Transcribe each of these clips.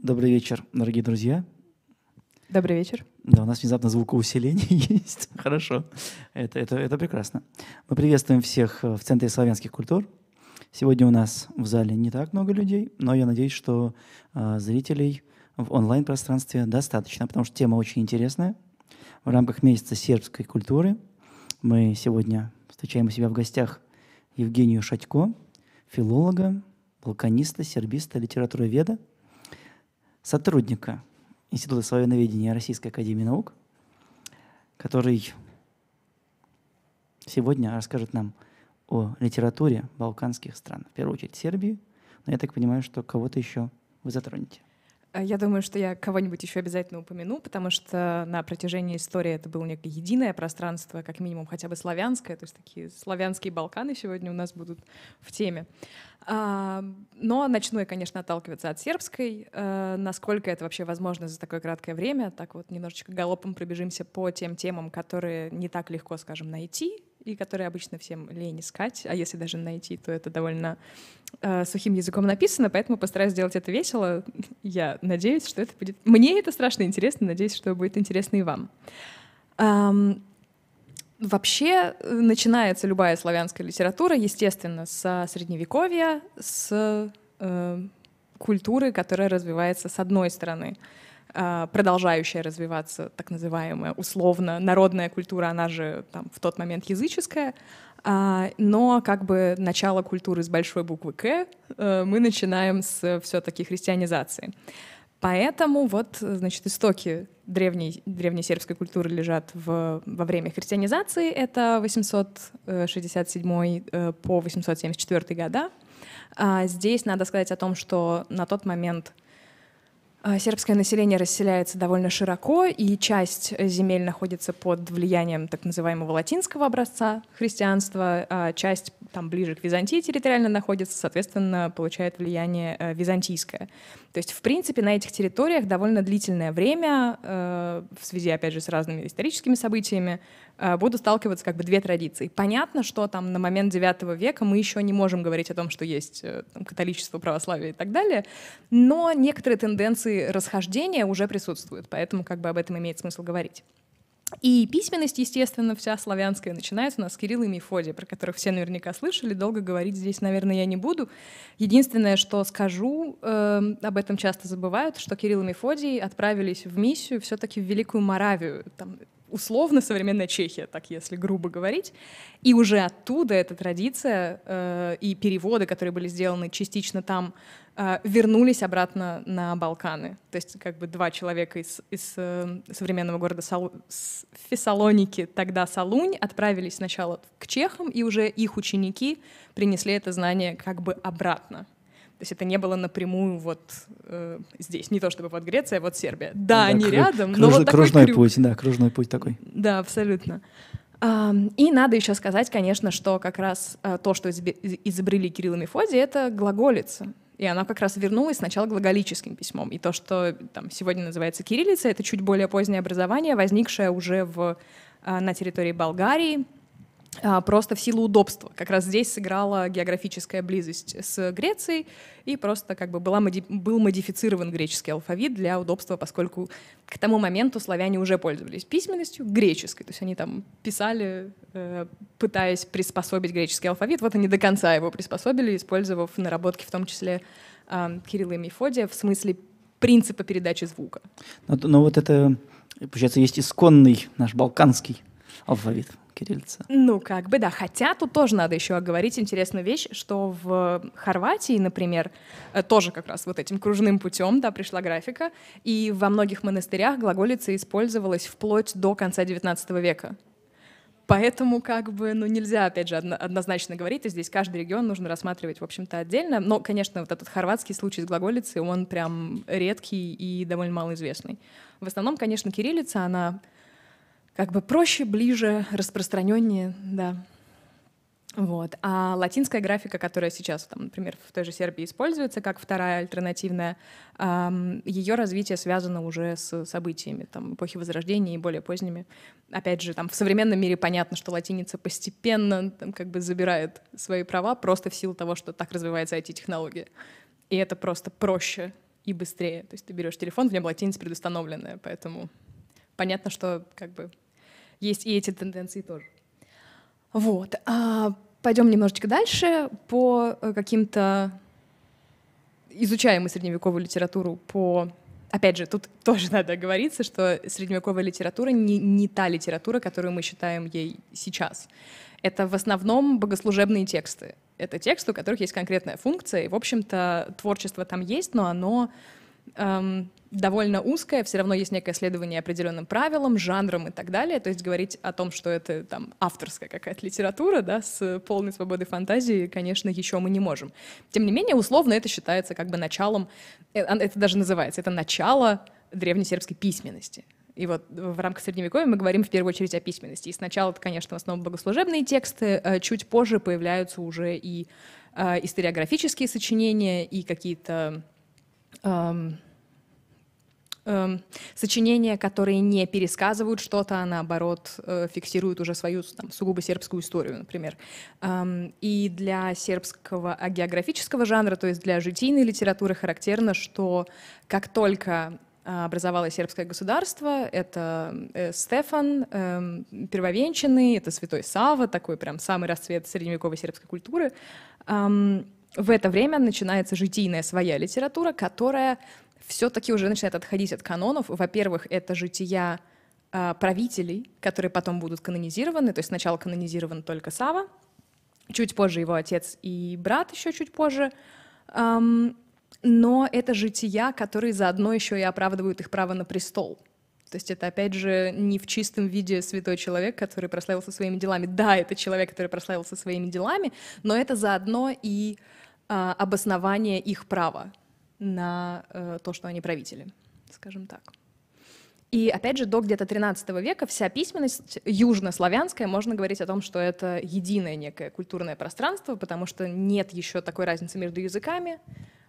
Добрый вечер, дорогие друзья. Добрый вечер. Да, у нас внезапно звукоусиление есть. Хорошо. Это, это, это прекрасно. Мы приветствуем всех э, в Центре славянских культур. Сегодня у нас в зале не так много людей, но я надеюсь, что э, зрителей в онлайн-пространстве достаточно, потому что тема очень интересная. В рамках месяца сербской культуры мы сегодня встречаем у себя в гостях Евгению Шатько, филолога, балканиста, сербиста, литературоведа – сотрудника Института славяноведения Российской Академии Наук, который сегодня расскажет нам о литературе балканских стран, в первую очередь Сербии, но я так понимаю, что кого-то еще вы затронете. Э, я думаю, что я кого-нибудь еще обязательно упомяну, потому что на протяжении истории это было некое единое пространство, как минимум хотя бы славянское, то есть такие славянские Балканы сегодня у нас будут в теме. А, но начну я, конечно, отталкиваться от сербской. Э, насколько это вообще возможно за такое краткое время? Так вот немножечко галопом пробежимся по тем темам, которые не так легко, скажем, найти и которые обычно всем лень искать, а если даже найти, то это довольно э, сухим языком написано, поэтому постараюсь сделать это весело. Я надеюсь, что это будет... Мне это страшно интересно, надеюсь, что будет интересно и вам. Эм... Вообще э, начинается любая славянская литература, естественно, со средневековья, с э, культуры, которая развивается с одной стороны — а, продолжающая развиваться так называемая условно народная культура, она же там в тот момент языческая, а, но как бы начало культуры с большой буквы К э, мы начинаем с все-таки христианизации. Поэтому вот, значит, истоки древней, древней сербской культуры лежат в, во время христианизации. Это 867 э, по 874 года. А, здесь надо сказать о том, что на тот момент — а, сербское население расселяется довольно широко, и часть э, земель находится под влиянием так называемого латинского образца христианства, а часть там ближе к Византии территориально находится, соответственно, получает влияние э, византийское. То есть, в принципе, на этих территориях довольно длительное время, э, в связи, опять же, с разными историческими событиями, Э, буду сталкиваться как бы две традиции. Понятно, что там на момент IX века мы еще не можем говорить о том, что есть э, там, католичество, православие и так далее, но некоторые тенденции расхождения уже присутствуют, поэтому как бы об этом имеет смысл говорить. И письменность, естественно, вся славянская начинается у нас с Кирилла и Мефодия, про которых все наверняка слышали. Долго говорить здесь, наверное, я не буду. Единственное, что скажу, э, об этом часто забывают, что Кирилл и Мефодий отправились в миссию все-таки в Великую Моравию. Там условно современная Чехия, так если грубо говорить. И уже оттуда эта традиция э, и переводы, которые были сделаны частично там, э, вернулись обратно на Балканы. То есть как бы два человека из, из э, современного города Сал... Фессалоники, тогда Салунь, отправились сначала к чехам, и уже их ученики принесли это знание как бы обратно. То есть это не было напрямую вот э, здесь, не то чтобы вот Греция, а вот Сербия. Да, да они кру- рядом, круж- но вот такой кружной крюк. путь, да, кружной путь такой. Да, абсолютно. И надо еще сказать, конечно, что как раз э, то, что изобрели Кирилл и Мефодий, это глаголица. И она как раз вернулась сначала глаголическим письмом. И то, что там сегодня называется кириллица, это чуть более позднее образование, возникшее уже в, э, на территории Болгарии, а, просто в силу удобства. Как раз здесь сыграла географическая близость с Грецией, и просто как бы была, был модифицирован греческий алфавит для удобства, поскольку к тому моменту славяне уже пользовались письменностью греческой, то есть они там писали, э, пытаясь приспособить греческий алфавит, вот они до конца его приспособили, использовав наработки в том числе а, Кирилла и Мефодия в смысле принципа передачи звука. Но, но вот это, получается, есть исконный наш балканский алфавит кириллица. Ну, как бы да. Хотя тут тоже надо еще оговорить интересную вещь, что в Хорватии, например, э, тоже как раз вот этим кружным путем да, пришла графика, и во многих монастырях глаголица использовалась вплоть до конца XIX века. Поэтому как бы, ну, нельзя, опять же, однозначно говорить, и здесь каждый регион нужно рассматривать, в общем-то, отдельно. Но, конечно, вот этот хорватский случай с глаголицей, он прям редкий и довольно малоизвестный. В основном, конечно, кириллица, она как бы проще, ближе, распространеннее, да. Вот. А латинская графика, которая сейчас, там, например, в той же Сербии используется как вторая альтернативная, эм, ее развитие связано уже с событиями там, эпохи Возрождения и более поздними. Опять же, там, в современном мире понятно, что латиница постепенно там, как бы забирает свои права просто в силу того, что так развивается эти технологии. И это просто проще и быстрее. То есть ты берешь телефон, в нем латиница предустановленная, поэтому понятно, что как бы есть и эти тенденции тоже. Вот. А пойдем немножечко дальше по э, каким-то изучаемой мы средневековую литературу по Опять же, тут тоже надо оговориться, что средневековая литература не, не та литература, которую мы считаем ей сейчас. Это в основном богослужебные тексты. Это тексты, у которых есть конкретная функция, и, в общем-то, творчество там есть, но оно эм, довольно узкая, все равно есть некое следование определенным правилам, жанрам и так далее. То есть говорить о том, что это там авторская какая-то литература, да, с полной свободой фантазии, конечно, еще мы не можем. Тем не менее, условно это считается как бы началом, э, а, это даже называется, это начало древнесербской письменности. И вот в рамках Средневековья мы говорим в первую очередь о письменности. И сначала это, конечно, в основном богослужебные тексты, э, чуть позже появляются уже и э, историографические сочинения, и какие-то эм, э, сочинения, которые не пересказывают что-то, а наоборот э, фиксируют уже свою там, сугубо сербскую историю, например. Эм, и для сербского а географического жанра, то есть для житийной литературы характерно, что как только а, образовалось сербское государство. Это э, Стефан э, Первовенчанный, это Святой Сава, такой прям самый расцвет средневековой сербской культуры. Эм, в это время начинается житийная своя литература, которая все-таки уже начинает отходить от канонов. Во-первых, это жития э, правителей, которые потом будут канонизированы. То есть сначала канонизирован только Сава, чуть позже его отец и брат еще чуть позже. Эм, но это жития, которые заодно еще и оправдывают их право на престол. То есть это, опять же, не в чистом виде святой человек, который прославился своими делами. Да, это человек, который прославился своими делами, но это заодно и э, обоснование их права на э, то, что они правители, скажем так. И опять же, до где-то 13 века вся письменность южнославянская, можно говорить о том, что это единое некое культурное пространство, потому что нет еще такой разницы между языками,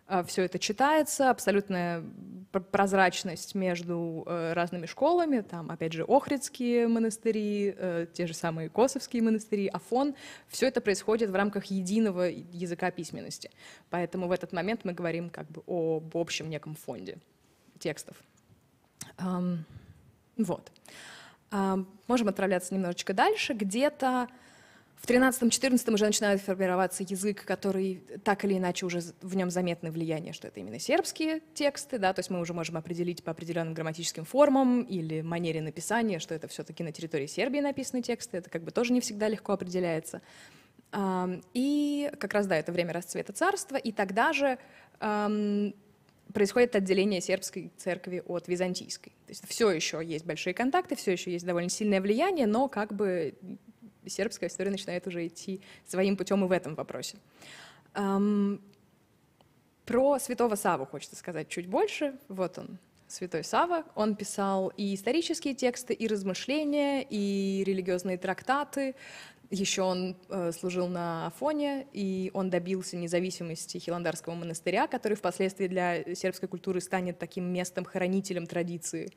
а все это читается, абсолютная прозрачность между э, разными школами, там, опять же, Охридские монастыри, э, те же самые Косовские монастыри, Афон, все это происходит в рамках единого языка письменности. Поэтому в этот момент мы говорим как бы об общем неком фонде текстов. Вот. Можем отправляться немножечко дальше. Где-то в 13-14 уже начинает формироваться язык, который так или иначе уже в нем заметны влияние, что это именно сербские тексты, да, то есть мы уже можем определить по определенным грамматическим формам или манере написания, что это все-таки на территории Сербии написаны тексты, это как бы тоже не всегда легко определяется. И как раз, да, это время расцвета царства, и тогда же происходит отделение сербской церкви от византийской. То есть все еще есть большие контакты, все еще есть довольно сильное влияние, но как бы сербская история начинает уже идти своим путем и в этом вопросе. Про святого Саву хочется сказать чуть больше. Вот он, святой Сава. Он писал и исторические тексты, и размышления, и религиозные трактаты. Еще он э, служил на Афоне, и он добился независимости Хиландарского монастыря, который впоследствии для сербской культуры станет таким местом-хранителем традиции.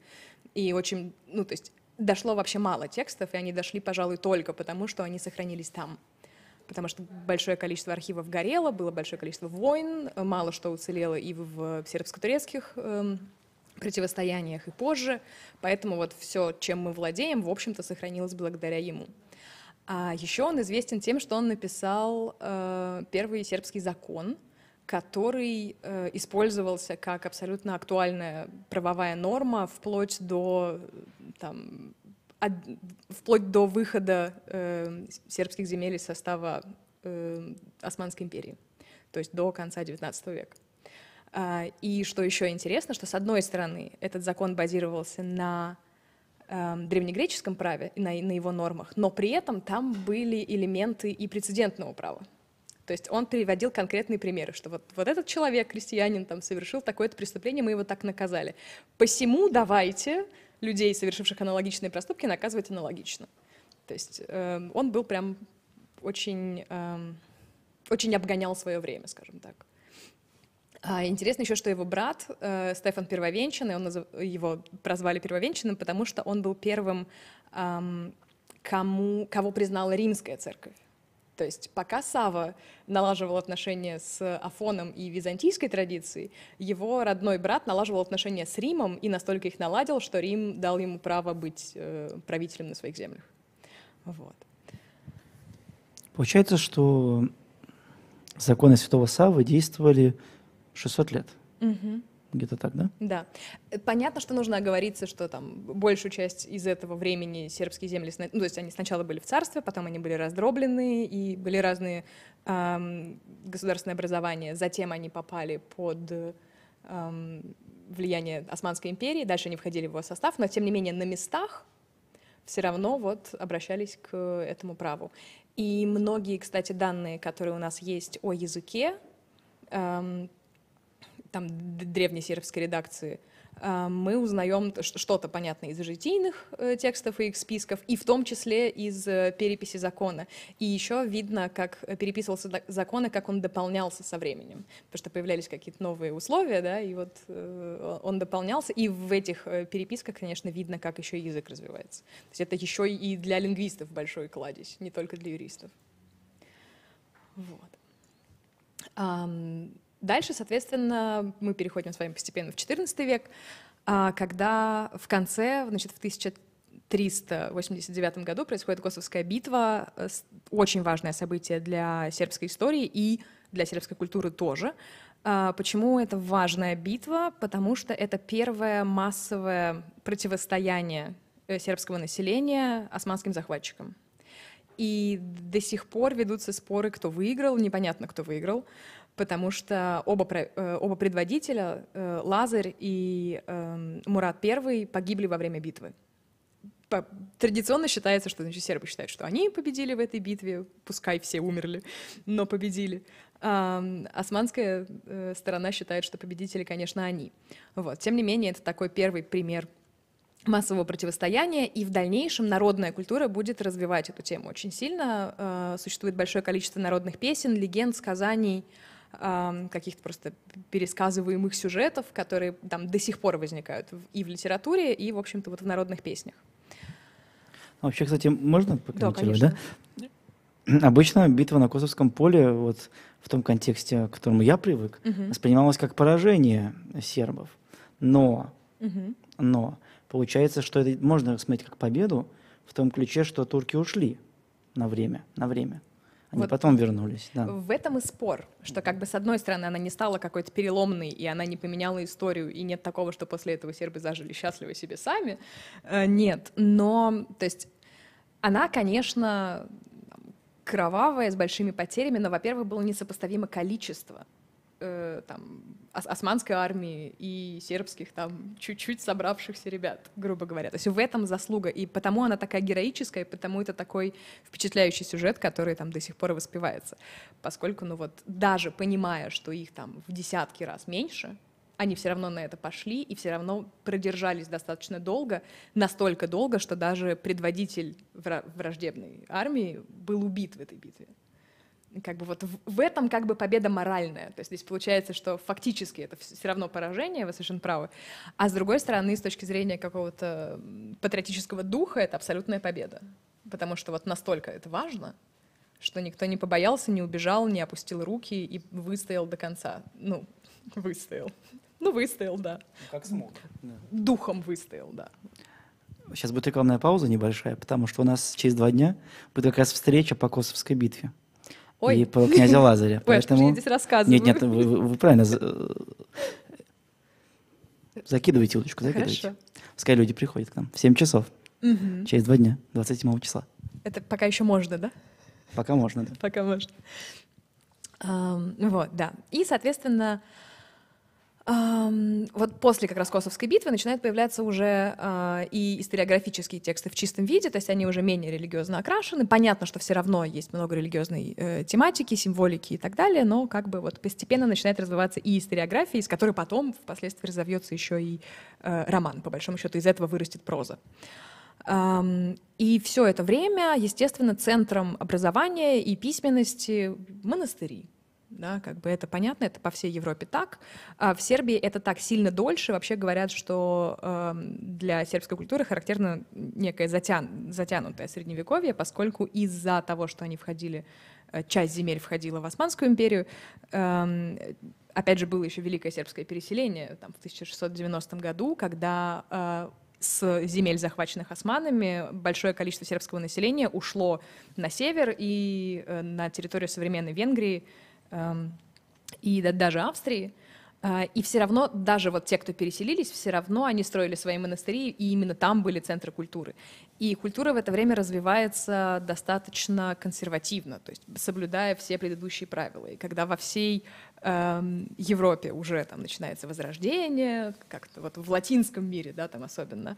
И очень, ну, то есть дошло вообще мало текстов, и они дошли, пожалуй, только потому, что они сохранились там. Потому что большое количество архивов горело, было большое количество войн, мало что уцелело и в сербско-турецких эм, противостояниях и позже. Поэтому вот все, чем мы владеем, в общем-то, сохранилось благодаря ему. А еще он известен тем, что он написал э, первый сербский закон, который э, использовался как абсолютно актуальная правовая норма вплоть до там, от, вплоть до выхода э, сербских земель из состава э, Османской империи, то есть до конца XIX века. А, и что еще интересно, что с одной стороны этот закон базировался на э, древнегреческом праве, на, на его нормах, но при этом там были элементы и прецедентного права. То есть он приводил конкретные примеры, что вот, вот этот человек, крестьянин, там, совершил такое-то преступление, мы его так наказали. Посему давайте людей, совершивших аналогичные проступки, наказывать аналогично. То есть э, он был прям очень, э, очень обгонял свое время, скажем так. А, интересно еще, что его брат э, Стефан Первовенчанный, он назов... его прозвали Первовенчанным, потому что он был первым, эм, кому, кого признала римская церковь. То есть пока Сава налаживал отношения с Афоном и византийской традицией, его родной брат налаживал отношения с Римом и настолько их наладил, что Рим дал ему право быть э, правителем на своих землях. Вот. Получается, что законы святого Савы действовали 600 лет. Угу. Где-то так, да? Да. Э, понятно, что нужно оговориться, что там большую часть из этого времени сербские земли, ну, то есть они сначала были в царстве, потом они были раздроблены и были разные эм, государственные образования. Затем они попали под эм, влияние Османской империи, дальше они входили в его состав, но тем не менее на местах все равно вот обращались к этому праву. И многие, кстати, данные, которые у нас есть о языке, эм, там древнесербской редакции, э, мы узнаем что-то, понятное из житийных э, текстов и их списков, и в том числе из э, переписи закона. И еще видно, как переписывался закон и как он дополнялся со временем, потому что появлялись какие-то новые условия, да, и вот он дополнялся, и в этих переписках, конечно, видно, как еще язык развивается. То есть это еще и для лингвистов большой кладезь, не только для юристов. Вот. Дальше, соответственно, мы переходим с вами постепенно в XIV век, а, когда в конце, значит, в 1389 году происходит Косовская битва, э, очень важное событие для сербской истории и для сербской культуры тоже. А, почему это важная битва? Потому что это первое массовое противостояние э, сербского населения османским захватчикам. И до сих пор ведутся споры, кто выиграл, непонятно, кто выиграл потому что оба, э, оба предводителя, э, Лазарь и эм, Мурат I, погибли во время битвы. Традиционно считается, что значит, сербы считают, что они победили в этой битве, пускай все умерли, но победили. А, османская э, сторона считает, что победители, конечно, они. Вот. Тем не менее, это такой первый пример массового противостояния, и в дальнейшем народная культура будет развивать эту тему очень сильно. Существует большое количество народных песен, легенд, сказаний, каких-то просто пересказываемых сюжетов, которые там до сих пор возникают и в литературе, и, в общем-то, вот в народных песнях. Ну, вообще, кстати, можно прокомментировать, да? да? Обычно битва на Косовском поле, вот в том контексте, к которому я привык, угу. воспринималась как поражение сербов. Но, угу. но получается, что это можно рассмотреть как победу в том ключе, что турки ушли на время, на время. Они вот потом вернулись, да. В этом и спор, что как бы с одной стороны она не стала какой-то переломной, и она не поменяла историю, и нет такого, что после этого сербы зажили счастливы себе сами. Э, нет, но, то есть, она, конечно, кровавая, с большими потерями, но, во-первых, было несопоставимо количество э, там, ос османской армии и сербских там чуть-чуть собравшихся ребят, грубо говоря. То есть в этом заслуга. И потому она такая героическая, и потому это такой впечатляющий сюжет, который там до сих пор воспевается. Поскольку, ну вот, даже понимая, что их там в десятки раз меньше, они все равно на это пошли и все равно продержались достаточно долго, настолько долго, что даже предводитель враждебной армии был убит в этой битве как бы вот в этом как бы победа моральная. То есть здесь получается, что фактически это все равно поражение, вы совершенно правы. А с другой стороны, с точки зрения какого-то патриотического духа, это абсолютная победа. Потому что вот настолько это важно, что никто не побоялся, не убежал, не опустил руки и выстоял до конца. Ну, выстоял. Ну, выстоял, да. Ну, как смог. Духом выстоял, да. Сейчас будет рекламная пауза небольшая, потому что у нас через два дня будет как раз встреча по Косовской битве. Ой. и про князя Лазаря. Ой, Поэтому... я здесь рассказываю. Нет, нет, вы, вы правильно закидывайте удочку, закидывайте. Хорошо. Пускай люди приходят к нам в 7 часов, угу. через два дня, 27 числа. Это пока еще можно, да? Пока можно, да. Пока можно. вот, да. И, соответственно, вот после как раз Косовской битвы начинают появляться уже э, и историографические тексты в чистом виде, то есть они уже менее религиозно окрашены. Понятно, что все равно есть много религиозной э, тематики, символики и так далее, но как бы вот постепенно начинает развиваться и историография, из которой потом впоследствии разовьется еще и э, роман, по большому счету, из этого вырастет проза. И все это время, естественно, центром образования и письменности монастыри, да, как бы это понятно, это по всей Европе так. А в Сербии это так сильно дольше. Вообще говорят, что э, для сербской культуры характерно некое затян, затянутое средневековье, поскольку из-за того, что они входили, э, часть земель входила в Османскую империю, э, опять же, было еще Великое сербское переселение там, в 1690 году, когда э, с земель, захваченных османами, большое количество сербского населения ушло на север и э, на территорию современной Венгрии, Эм, и даже Австрии. Э, и все равно, даже вот те, кто переселились, все равно они строили свои монастыри, и именно там были центры культуры. И культура в это время развивается достаточно консервативно, то есть соблюдая все предыдущие правила. И когда во всей э, Европе уже там начинается возрождение, как-то вот в латинском мире, да, там особенно,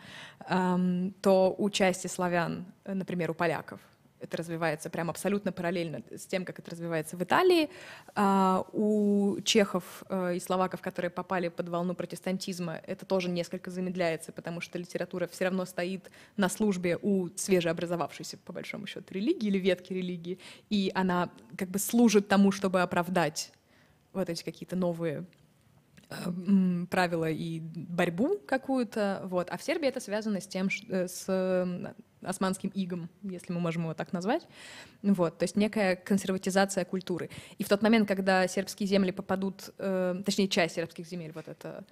э, то у части славян, э, например, у поляков, это развивается прям абсолютно параллельно с тем, как это развивается в Италии. А, у чехов э, и словаков, которые попали под волну протестантизма, это тоже несколько замедляется, потому что литература все равно стоит на службе у свежеобразовавшейся, по большому счету, религии или ветки религии, и она как бы служит тому, чтобы оправдать вот эти какие-то новые э, правила и борьбу какую-то, вот. А в Сербии это связано с тем, э, с османским игом, если мы можем его так назвать. Вот, то есть некая консерватизация культуры. И в тот момент, когда сербские земли попадут, э, точнее, часть сербских земель, вот это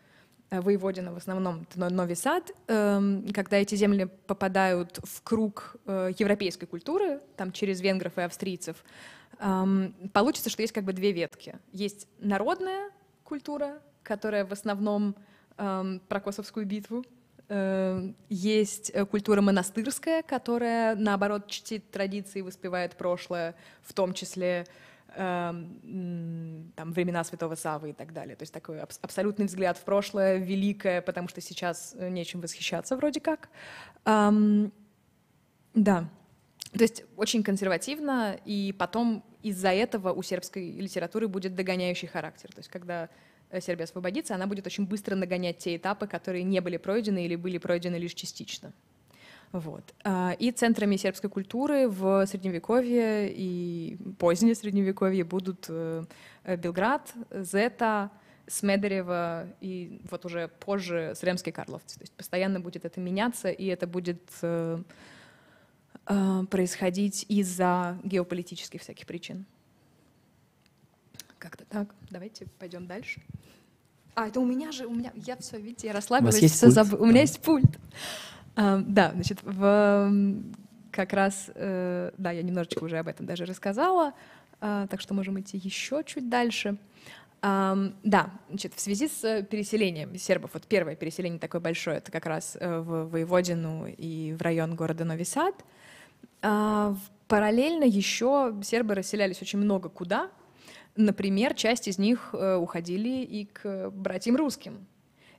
э, воеводина в основном Нови Сад, эм, когда эти земли попадают в круг э, европейской культуры, там через венгров и австрийцев, эм, получится, что есть как бы две ветки. Есть народная культура, которая в основном эм, про Косовскую битву, Эм, есть э, культура монастырская, которая, наоборот, чтит традиции, воспевает прошлое, в том числе эм, там, времена Святого Савы и так далее. То есть такой абс- абсолютный взгляд в прошлое, великое, потому что сейчас э, нечем восхищаться вроде как. Эм, да. То есть очень консервативно, и потом из-за этого у сербской литературы будет догоняющий характер. То есть когда Э, Сербия освободится, она будет очень быстро нагонять те этапы, которые не были пройдены или были пройдены лишь частично. Вот. А, и центрами сербской культуры в Средневековье и позднее Средневековье будут э, э, Белград, Зета, Смедерево и вот уже позже Сремский Карловцы. То есть постоянно будет это меняться, и это будет происходить из-за геополитических всяких причин. Как-то так. Давайте пойдем дальше. А, это у меня же, у меня, я все, видите, я расслабилась, у есть все забыла. У меня а. есть пульт. А, да, значит, в, как раз, э, да, я немножечко уже об этом даже рассказала, а, так что можем идти еще чуть дальше. Um, да, значит, в связи с э, переселением сербов, вот первое переселение такое большое, это как раз э, в Воеводину и в район города Нови Сад. Uh, параллельно еще сербы расселялись очень много куда, Например, часть из них э, уходили и к братьям русским.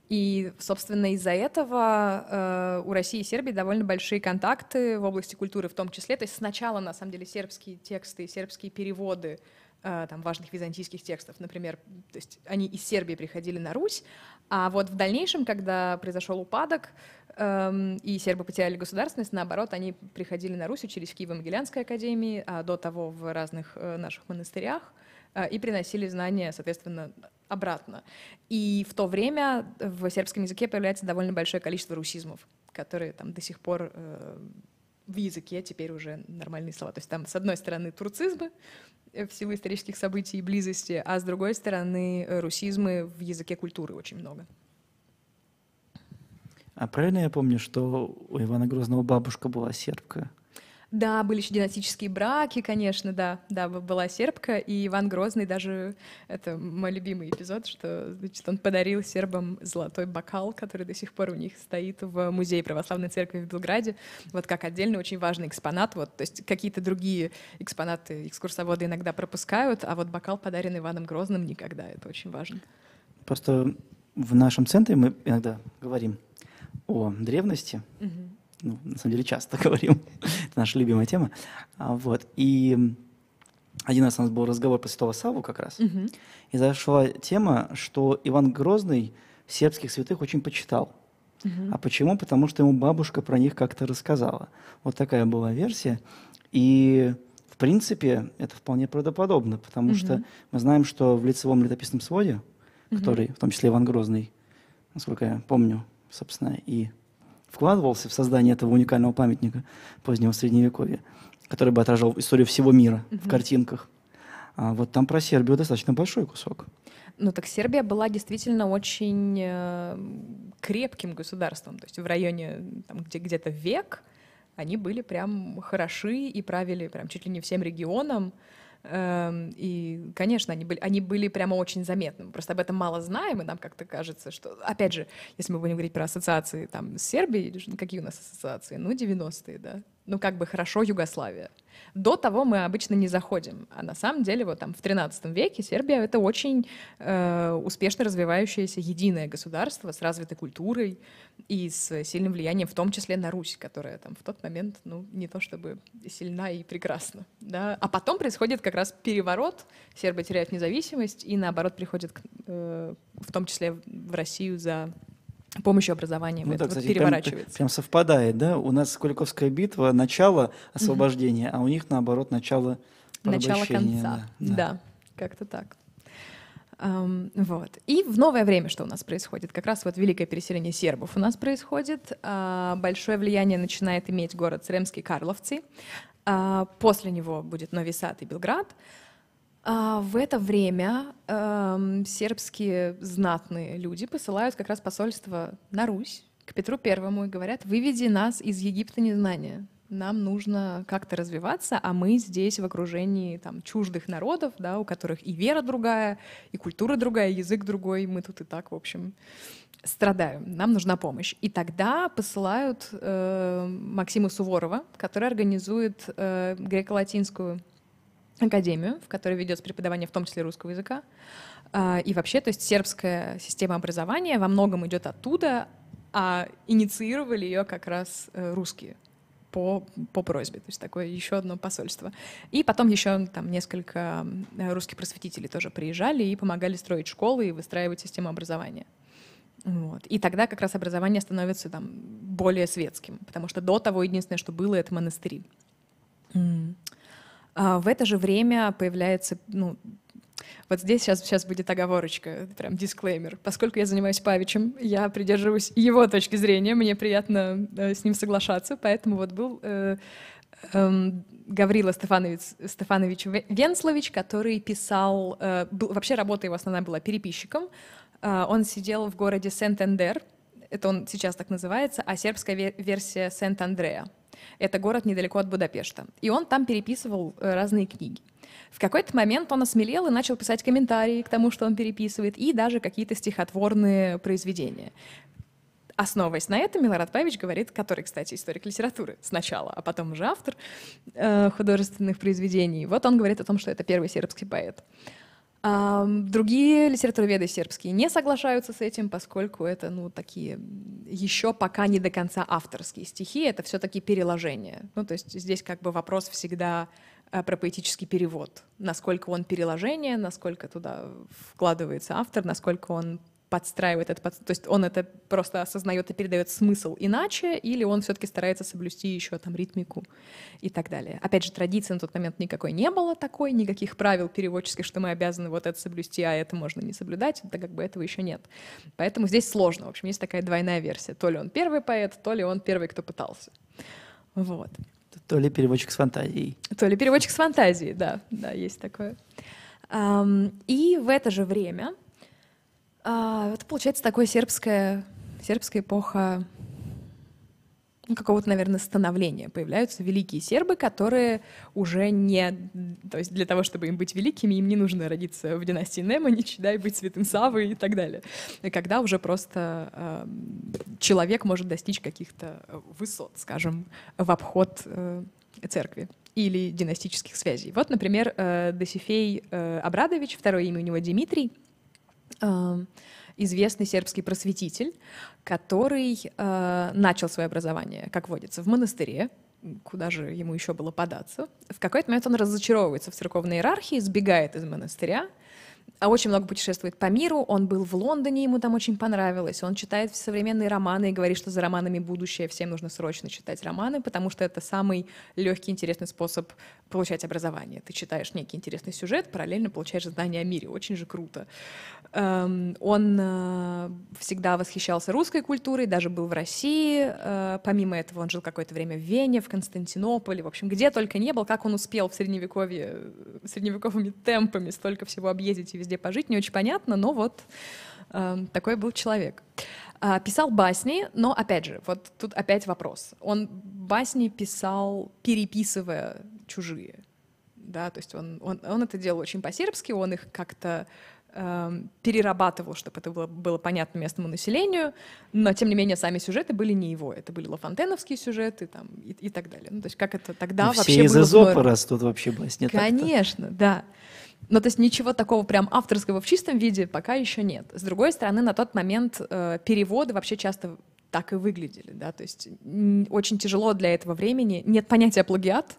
И, собственно, из-за этого э, у России и Сербии довольно большие контакты в области культуры в том числе. То есть сначала, на самом деле, сербские тексты, сербские переводы э, там, важных византийских текстов, например, то есть они из Сербии приходили на Русь, а вот в дальнейшем, когда произошел упадок, эм, и сербы потеряли государственность, наоборот, они приходили на Русь, учились в Киево-Могилянской академии, а до того в разных э, наших монастырях. Э, и приносили знания, соответственно, обратно. И в то время в сербском языке появляется довольно большое количество русизмов, которые там до сих пор э, в языке теперь уже нормальные слова. То есть там, с одной стороны, турцизмы в силу исторических событий и близости, а с другой стороны, русизмы в языке культуры очень много. А правильно я помню, что у Ивана Грозного бабушка была сербка? Да, были еще династические браки, конечно, да. Да, была сербка, и Иван Грозный даже... Это мой любимый эпизод, что значит, он подарил сербам золотой бокал, который до сих пор у них стоит в музее православной церкви в Белграде. Вот как отдельный очень важный экспонат. Вот, то есть какие-то другие экспонаты экскурсоводы иногда пропускают, а вот бокал, подарен Иваном Грозным, никогда. Это очень важно. Просто в нашем центре мы иногда говорим о древности, угу ну, на самом деле часто говорим, это наша любимая тема. А, вот, и один раз у нас был разговор про святого Саву как раз, и зашла тема, что Иван Грозный сербских святых очень почитал. А почему? Потому что ему бабушка про них как-то рассказала. Вот такая была версия. И в принципе это вполне правдоподобно, потому что мы знаем, что в лицевом летописном своде, который в том числе Иван Грозный, насколько я помню, собственно, и вкладывался в создание этого уникального памятника позднего Средневековья, который бы отражал историю всего мира угу. в картинках. А вот там про Сербию достаточно большой кусок. Ну так Сербия была действительно очень э, крепким государством. То есть в районе, там, где где-то век, они были прям хороши и правили прям чуть ли не всем регионом. Эм, и, конечно, они были, они были прямо очень заметны. Мы просто об этом мало знаем, и нам как-то кажется, что... Опять же, если мы будем говорить про ассоциации там, с Сербией, ну, какие у нас ассоциации? Ну, 90-е, да ну как бы хорошо Югославия. До того мы обычно не заходим, а на самом деле вот там в 13 веке Сербия это очень э, успешно развивающееся единое государство с развитой культурой и с сильным влиянием, в том числе на Русь, которая там в тот момент ну не то чтобы сильна и прекрасна, да. А потом происходит как раз переворот, сербы теряют независимость и наоборот приходят к, э, в том числе в Россию за помощью образования. Ну, да, вот переворачивается. Прям, прям совпадает, да? У нас Куликовская битва – начало освобождения, угу. а у них, наоборот, начало Начало конца, да, да. да как-то так. Um, вот. И в новое время что у нас происходит? Как раз вот великое переселение сербов у нас происходит. Uh, большое влияние начинает иметь город Сремский Карловцы. Uh, после него будет Нови Сад и Белград. Uh, а в это время эм, сербские знатные люди посылают как раз посольство на Русь к Петру Первому и говорят, выведи нас из Египта незнания. Нам нужно как-то развиваться, а мы здесь в окружении там, чуждых народов, да, у которых и вера другая, и культура другая, и язык другой. Мы тут и так, в общем, страдаем. Нам нужна помощь. И тогда посылают э, Максима Суворова, который организует э, греко-латинскую академию, в которой ведется преподавание в том числе русского языка. А, и вообще, то есть сербская система образования во многом идет оттуда, а инициировали ее как раз э, русские по, по просьбе. То есть такое еще одно посольство. И потом еще там несколько э, русских просветителей тоже приезжали и помогали строить школы и выстраивать систему образования. Вот. И тогда как раз образование становится там более светским, потому что до того единственное, что было, это монастыри. Mm. А, в это же время появляется, ну, вот здесь сейчас, сейчас будет оговорочка, прям дисклеймер. Поскольку я занимаюсь Павичем, я придерживаюсь его точки зрения, мне приятно э, с ним соглашаться, поэтому вот был э, э, Гаврила Стефанович, Стефанович Венслович, который писал, э, был, вообще работа его основная была переписчиком, э, он сидел в городе Сент-Эндер, это он сейчас так называется, а сербская версия Сент-Андрея. Это город недалеко от Будапешта. И он там переписывал э, разные книги. В какой-то момент он осмелел и начал писать комментарии к тому, что он переписывает, и даже какие-то стихотворные произведения. Основываясь на этом, Милорад Павич говорит, который, кстати, историк литературы сначала, а потом уже автор э, художественных произведений. Вот он говорит о том, что это первый сербский поэт. Другие литературоведы сербские не соглашаются с этим, поскольку это, ну, такие еще пока не до конца авторские стихи, это все-таки переложение. Ну, то есть здесь как бы вопрос всегда э, про поэтический перевод, насколько он переложение, насколько туда вкладывается автор, насколько он подстраивает это, под... то есть он это просто осознает и передает смысл иначе, или он все-таки старается соблюсти еще там ритмику и так далее. Опять же, традиции на тот момент никакой не было такой, никаких правил переводческих, что мы обязаны вот это соблюсти, а это можно не соблюдать, так как бы этого еще нет. Поэтому здесь сложно. В общем, есть такая двойная версия. То ли он первый поэт, то ли он первый, кто пытался. Вот. То ли переводчик с фантазией. То ли переводчик с фантазией, да, да, есть такое. И в это же время а, это получается такое сербское, сербская эпоха ну, какого-то, наверное, становления. Появляются великие сербы, которые уже не... То есть для того, чтобы им быть великими, им не нужно родиться в династии Неманич, да, и быть святым Савой и так далее. И когда уже просто э, человек может достичь каких-то высот, скажем, в обход э, церкви или династических связей. Вот, например, э, Досифей э, Абрадович, второе имя у него Дмитрий, Эм, известный сербский просветитель, который э, начал свое образование, как водится, в монастыре, куда же ему еще было податься. В какой-то момент он разочаровывается в церковной иерархии, сбегает из монастыря, а очень много путешествует по миру. Он был в Лондоне, ему там очень понравилось. Он читает современные романы и говорит, что за романами будущее, всем нужно срочно читать романы, потому что это самый легкий, интересный способ получать образование. Ты читаешь некий интересный сюжет, параллельно получаешь знания о мире. Очень же круто. Эм, он э, всегда восхищался русской культурой, даже был в России. Э, помимо этого, он жил какое-то время в Вене, в Константинополе, в общем, где только не был, как он успел в средневековье, э, средневековыми темпами столько всего объездить и везде пожить, не очень понятно, но вот эм, такой был человек. А, писал басни, но опять же, вот тут опять вопрос. Он басни писал, переписывая чужие. Да, то есть он, он, он это делал очень по-сербски, он их как-то Эм, перерабатывал, чтобы это было, было понятно местному населению, но, тем не менее, сами сюжеты были не его. Это были лафонтеновские сюжеты там, и, и так далее. Ну, то есть как это тогда ну, вообще все было... из Эзопа растут вообще басни. Конечно, так-то. да. но ну, то есть ничего такого прям авторского в чистом виде пока еще нет. С другой стороны, на тот момент э, переводы вообще часто так и выглядели, да, то есть очень тяжело для этого времени, нет понятия плагиат,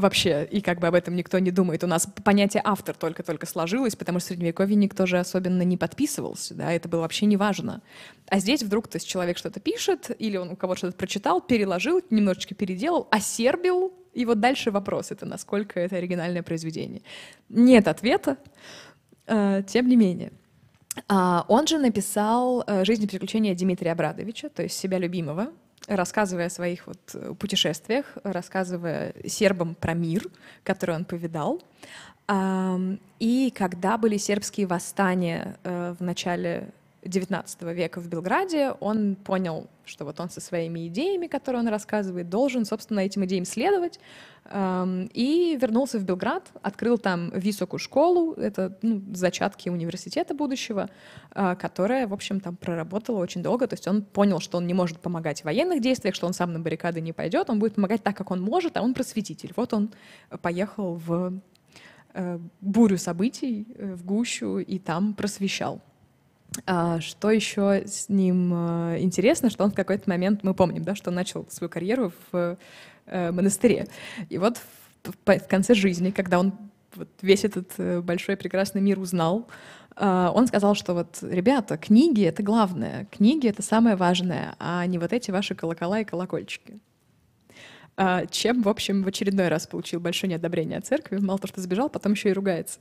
вообще, и как бы об этом никто не думает. У нас понятие автор только-только сложилось, потому что в Средневековье никто же особенно не подписывался, да, это было вообще не важно. А здесь вдруг, то есть человек что-то пишет, или он у кого-то что-то прочитал, переложил, немножечко переделал, осербил, и вот дальше вопрос, это насколько это оригинальное произведение. Нет ответа, э, тем не менее. А, он же написал э, «Жизнь и приключения Дмитрия Абрадовича», то есть себя любимого, рассказывая о своих вот э, путешествиях, рассказывая сербам про мир, который он повидал. И когда были сербские восстания э, в начале XIX века в Белграде, он понял, что вот он со своими идеями, которые он рассказывает, должен, собственно, этим идеям следовать. Эм, и вернулся в Белград, открыл там высокую школу, это ну, зачатки университета будущего, э, которая, в общем, там проработала очень долго. То есть он понял, что он не может помогать в военных действиях, что он сам на баррикады не пойдет, он будет помогать так, как он может, а он просветитель. Вот он поехал в э, бурю событий, э, в гущу, и там просвещал. А, что еще с ним а, интересно, что он в какой-то момент, мы помним, да, что он начал свою карьеру в а, монастыре. И вот в, в, в конце жизни, когда он вот весь этот э, большой прекрасный мир узнал, а, он сказал, что вот, ребята, книги — это главное, книги — это самое важное, а не вот эти ваши колокола и колокольчики. А, чем, в общем, в очередной раз получил большое неодобрение от церкви. Мало того, что сбежал, потом еще и ругается.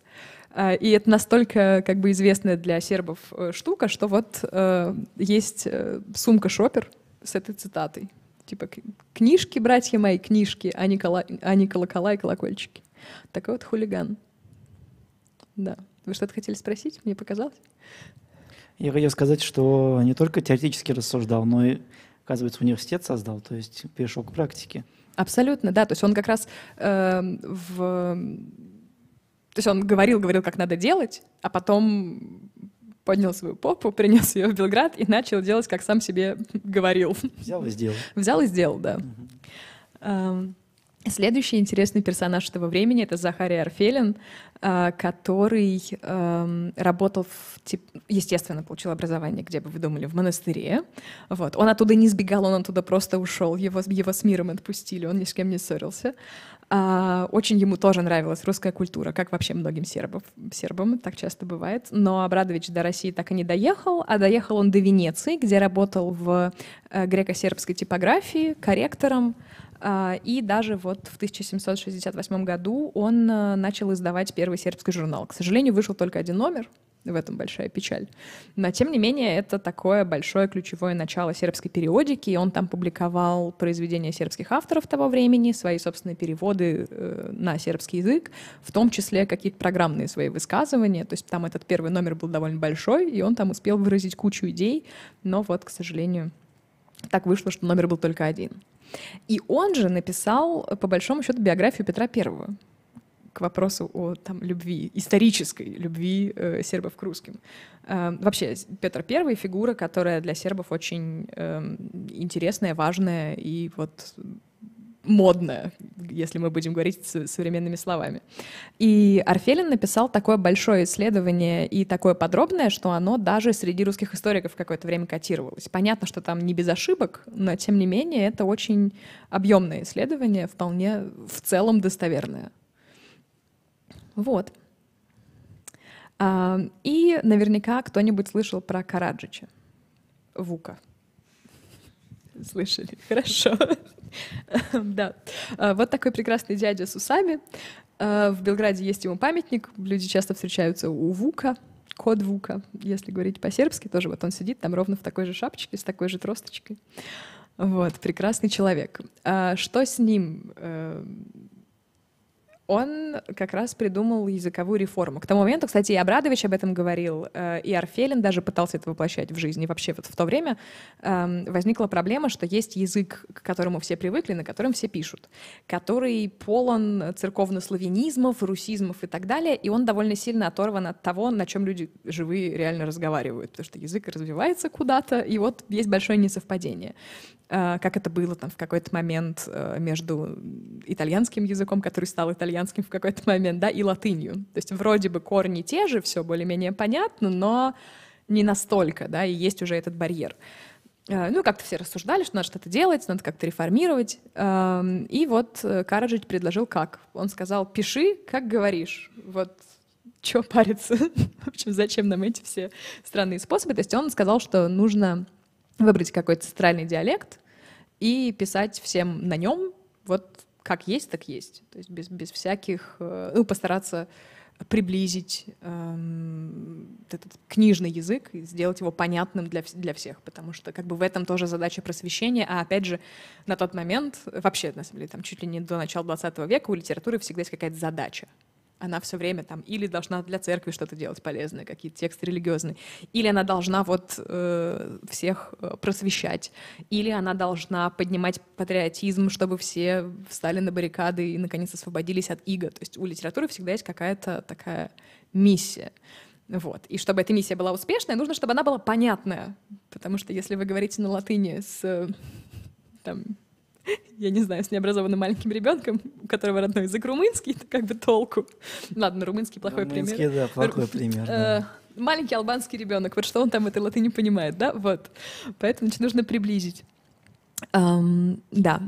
А, и это настолько как бы известная для сербов э, штука, что вот э, есть э, сумка шопер с этой цитатой. Типа «Книжки, братья мои, книжки, а не, кола... а не колокола и колокольчики». Такой вот хулиган. Да. Вы что-то хотели спросить? Мне показалось. Я хотел сказать, что не только теоретически рассуждал, но и, оказывается, университет создал, то есть перешел к практике. Абсолютно, да. То есть он как раз э, в... То есть он говорил, говорил, как надо делать, а потом поднял свою попу, принес ее в Белград и начал делать, как сам себе говорил. Взял и сделал. Взял и сделал, да. Угу. Следующий интересный персонаж этого времени — это Захарий Арфелин, а, который эм, работал, в, естественно, получил образование, где бы вы думали, в монастыре. Вот. Он оттуда не сбегал, он оттуда просто ушел, его, его с миром отпустили, он ни с кем не ссорился. А, очень ему тоже нравилась русская культура, как вообще многим сербов, сербам так часто бывает. Но Абрадович до России так и не доехал, а доехал он до Венеции, где работал в э, греко-сербской типографии корректором, а, и даже вот в 1768 году он э, начал издавать первый сербский журнал. К сожалению, вышел только один номер, в этом большая печаль. Но, тем не менее, это такое большое ключевое начало сербской периодики, и он там публиковал произведения сербских авторов того времени, свои собственные переводы э, на сербский язык, в том числе какие-то программные свои высказывания. То есть там этот первый номер был довольно большой, и он там успел выразить кучу идей, но вот, к сожалению, так вышло, что номер был только один. И он же написал, по большому счету, биографию Петра Первого к вопросу о там, любви, исторической любви э, сербов к русским. Э, вообще, Петр Первый — фигура, которая для сербов очень э, интересная, важная и вот Модное, если мы будем говорить современными словами. И Арфелин написал такое большое исследование и такое подробное, что оно даже среди русских историков какое-то время котировалось. Понятно, что там не без ошибок, но тем не менее это очень объемное исследование, вполне в целом достоверное. Вот. А, и наверняка кто-нибудь слышал про Караджича, Вука. Слышали? Хорошо. Да. А, вот такой прекрасный дядя с усами. А, в Белграде есть ему памятник. Люди часто встречаются у Вука, код Вука, если говорить по-сербски. Тоже вот он сидит там ровно в такой же шапочке, с такой же тросточкой. Вот, прекрасный человек. А что с ним э, он как раз придумал языковую реформу. К тому моменту, кстати, и Абрадович об этом говорил, э, и Арфелин даже пытался это воплощать в жизни. Вообще вот в то время эм, возникла проблема, что есть язык, к которому все привыкли, на котором все пишут, который полон церковно-славянизмов, русизмов и так далее, и он довольно сильно оторван от того, на чем люди живые реально разговаривают, потому что язык развивается куда-то, и вот есть большое несовпадение э, как это было там в какой-то момент э, между итальянским языком, который стал итальянским, итальянским в какой-то момент, да, и латынью. То есть вроде бы корни те же, все более-менее понятно, но не настолько, да, и есть уже этот барьер. А, ну, как-то все рассуждали, что надо что-то делать, надо как-то реформировать. И вот э, Караджич предложил как. Он сказал, пиши, как говоришь. Вот чего париться? В общем, зачем нам эти все странные способы? То есть он сказал, что нужно выбрать какой-то центральный диалект и писать всем на нем. Вот как есть, так есть. То есть без, без всяких, э, ну, постараться приблизить эм, этот книжный язык и сделать его понятным для, для всех, потому что как бы в этом тоже задача просвещения, а опять же на тот момент, вообще на самом деле там чуть ли не до начала 20 века у литературы всегда есть какая-то задача, она все время там или должна для церкви что-то делать полезное, какие-то тексты религиозные, или она должна вот э, всех э, просвещать, или она должна поднимать патриотизм, чтобы все встали на баррикады и наконец освободились от иго. То есть у литературы всегда есть какая-то такая миссия. Вот. И чтобы эта миссия была успешной, нужно, чтобы она была понятная. Потому что если вы говорите на латыни с э, там, я не знаю, с необразованным маленьким ребенком, у которого родной язык румынский, это как бы толку. Ладно, румынский плохой румынский, пример. Румынский, да, плохой Ру... пример. Э, да. Маленький албанский ребенок, вот что он там этой латыни понимает, да, вот. Поэтому значит, нужно приблизить. Um, да,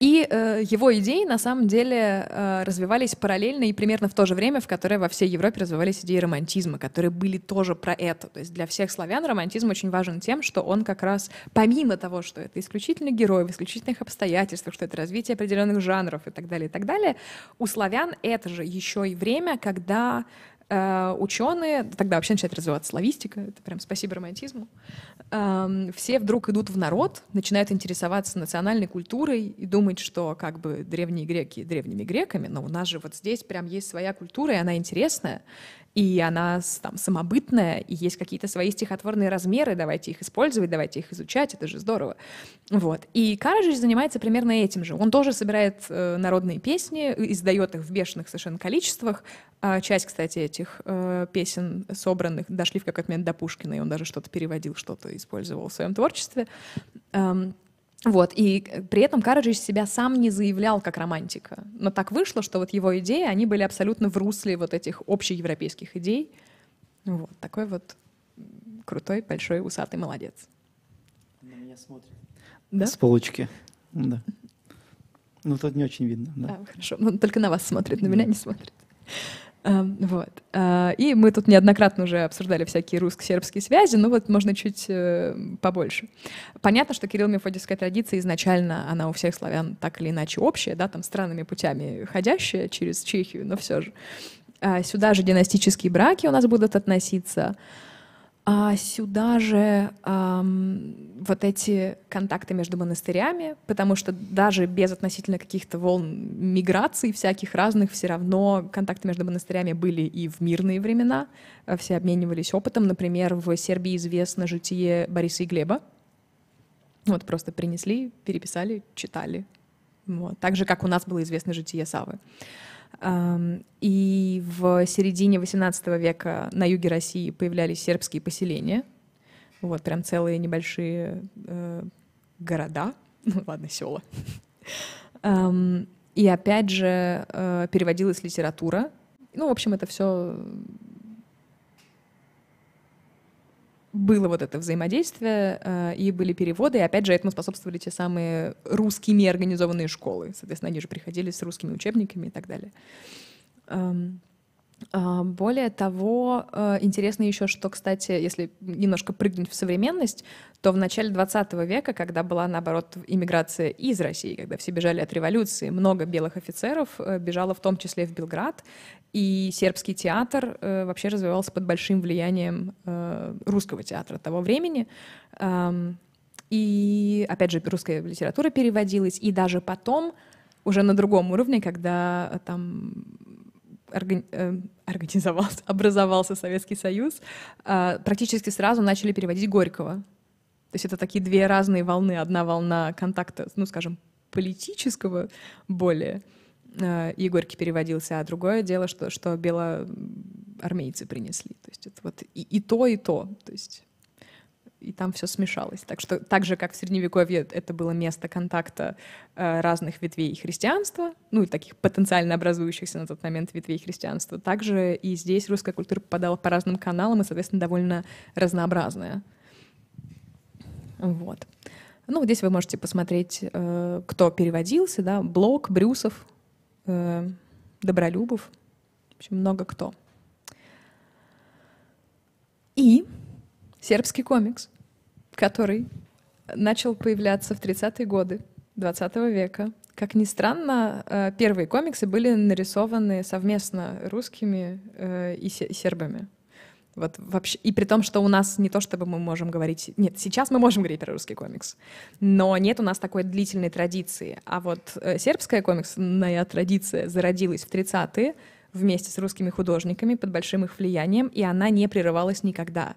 и э, его идеи на самом деле э, развивались параллельно и примерно в то же время, в которое во всей Европе развивались идеи романтизма, которые были тоже про это. То есть для всех славян романтизм очень важен тем, что он как раз, помимо того, что это исключительно герой в исключительных обстоятельствах, что это развитие определенных жанров и так далее, и так далее, у славян это же еще и время, когда Э, ученые, тогда вообще начинает развиваться славистика, это прям спасибо романтизму, эм, все вдруг идут в народ, начинают интересоваться национальной культурой и думать, что как бы древние греки древними греками, но у нас же вот здесь прям есть своя культура, и она интересная и она там самобытная, и есть какие-то свои стихотворные размеры, давайте их использовать, давайте их изучать, это же здорово. Вот. И Караджич занимается примерно этим же. Он тоже собирает э, народные песни, издает их в бешеных совершенно количествах. А часть, кстати, этих э, песен собранных дошли в какой-то момент до Пушкина, и он даже что-то переводил, что-то использовал в своем творчестве. Эм, вот, и э, при этом Караджич себя сам не заявлял как романтика. Но так вышло, что вот его идеи, они были абсолютно в русле вот этих общеевропейских идей. Вот, такой вот крутой, большой, усатый молодец. На меня смотрит. Да? С получки. Да. Ну, тут не очень видно. Да, а, хорошо. Он ну, только на вас смотрит, на меня не смотрит. Эм, вот. Э, и мы тут неоднократно уже обсуждали всякие русско-сербские связи, но вот можно чуть э, побольше. Понятно, что кирилл-мефодийская традиция изначально, она у всех славян так или иначе общая, да, там странными путями ходящая через Чехию, но все же. Э, сюда же династические браки у нас будут относиться. А сюда же эм, вот эти контакты между монастырями, потому что даже без относительно каких-то волн миграций всяких разных, все равно контакты между монастырями были и в мирные времена, а, все обменивались опытом. Например, в Сербии известно житие Бориса и Глеба. Вот просто принесли, переписали, читали. Вот. Так же, как у нас было известно житие Савы. И в середине XVIII века на юге России появлялись сербские поселения. Вот прям целые небольшие э, города, ну ладно, села. И опять же э, переводилась литература. Ну, в общем, это все было вот это взаимодействие, э, и были переводы, и опять же этому способствовали те самые русскими организованные школы. Соответственно, они же приходили с русскими учебниками и так далее. Эм, а, более того, э, интересно еще, что, кстати, если немножко прыгнуть в современность, то в начале 20 века, когда была, наоборот, иммиграция из России, когда все бежали от революции, много белых офицеров э, бежало в том числе в Белград, и сербский театр э, вообще развивался под большим влиянием русского театра того времени. И, опять же, русская литература переводилась, и даже потом, уже на другом уровне, когда там органи эм, организовался, образовался Советский Союз, а, практически сразу начали переводить Горького. То есть это такие две разные волны. Одна волна контакта, ну, скажем, политического более, э, и Горький переводился, а другое дело, что, что белоармейцы принесли. То есть это вот и, и то, и то. То есть и там все смешалось. Так что так же, как в Средневековье это было место контакта э, разных ветвей христианства, ну и таких потенциально образующихся на тот момент ветвей христианства, также и здесь русская культура попадала по разным каналам и, соответственно, довольно разнообразная. Вот. Ну, здесь вы можете посмотреть, э, кто переводился, да, Блок, Брюсов, э, Добролюбов, в общем, много кто. И сербский комикс, который начал появляться в 30-е годы 20 века. Как ни странно, э, первые комиксы были нарисованы совместно русскими э, и сербами. Вот вообще. И при том, что у нас не то, чтобы мы можем говорить... Нет, сейчас мы можем говорить про русский комикс, но нет у нас такой длительной традиции. А вот э, сербская комиксная традиция зародилась в 30-е вместе с русскими художниками под большим их влиянием, и она не прерывалась никогда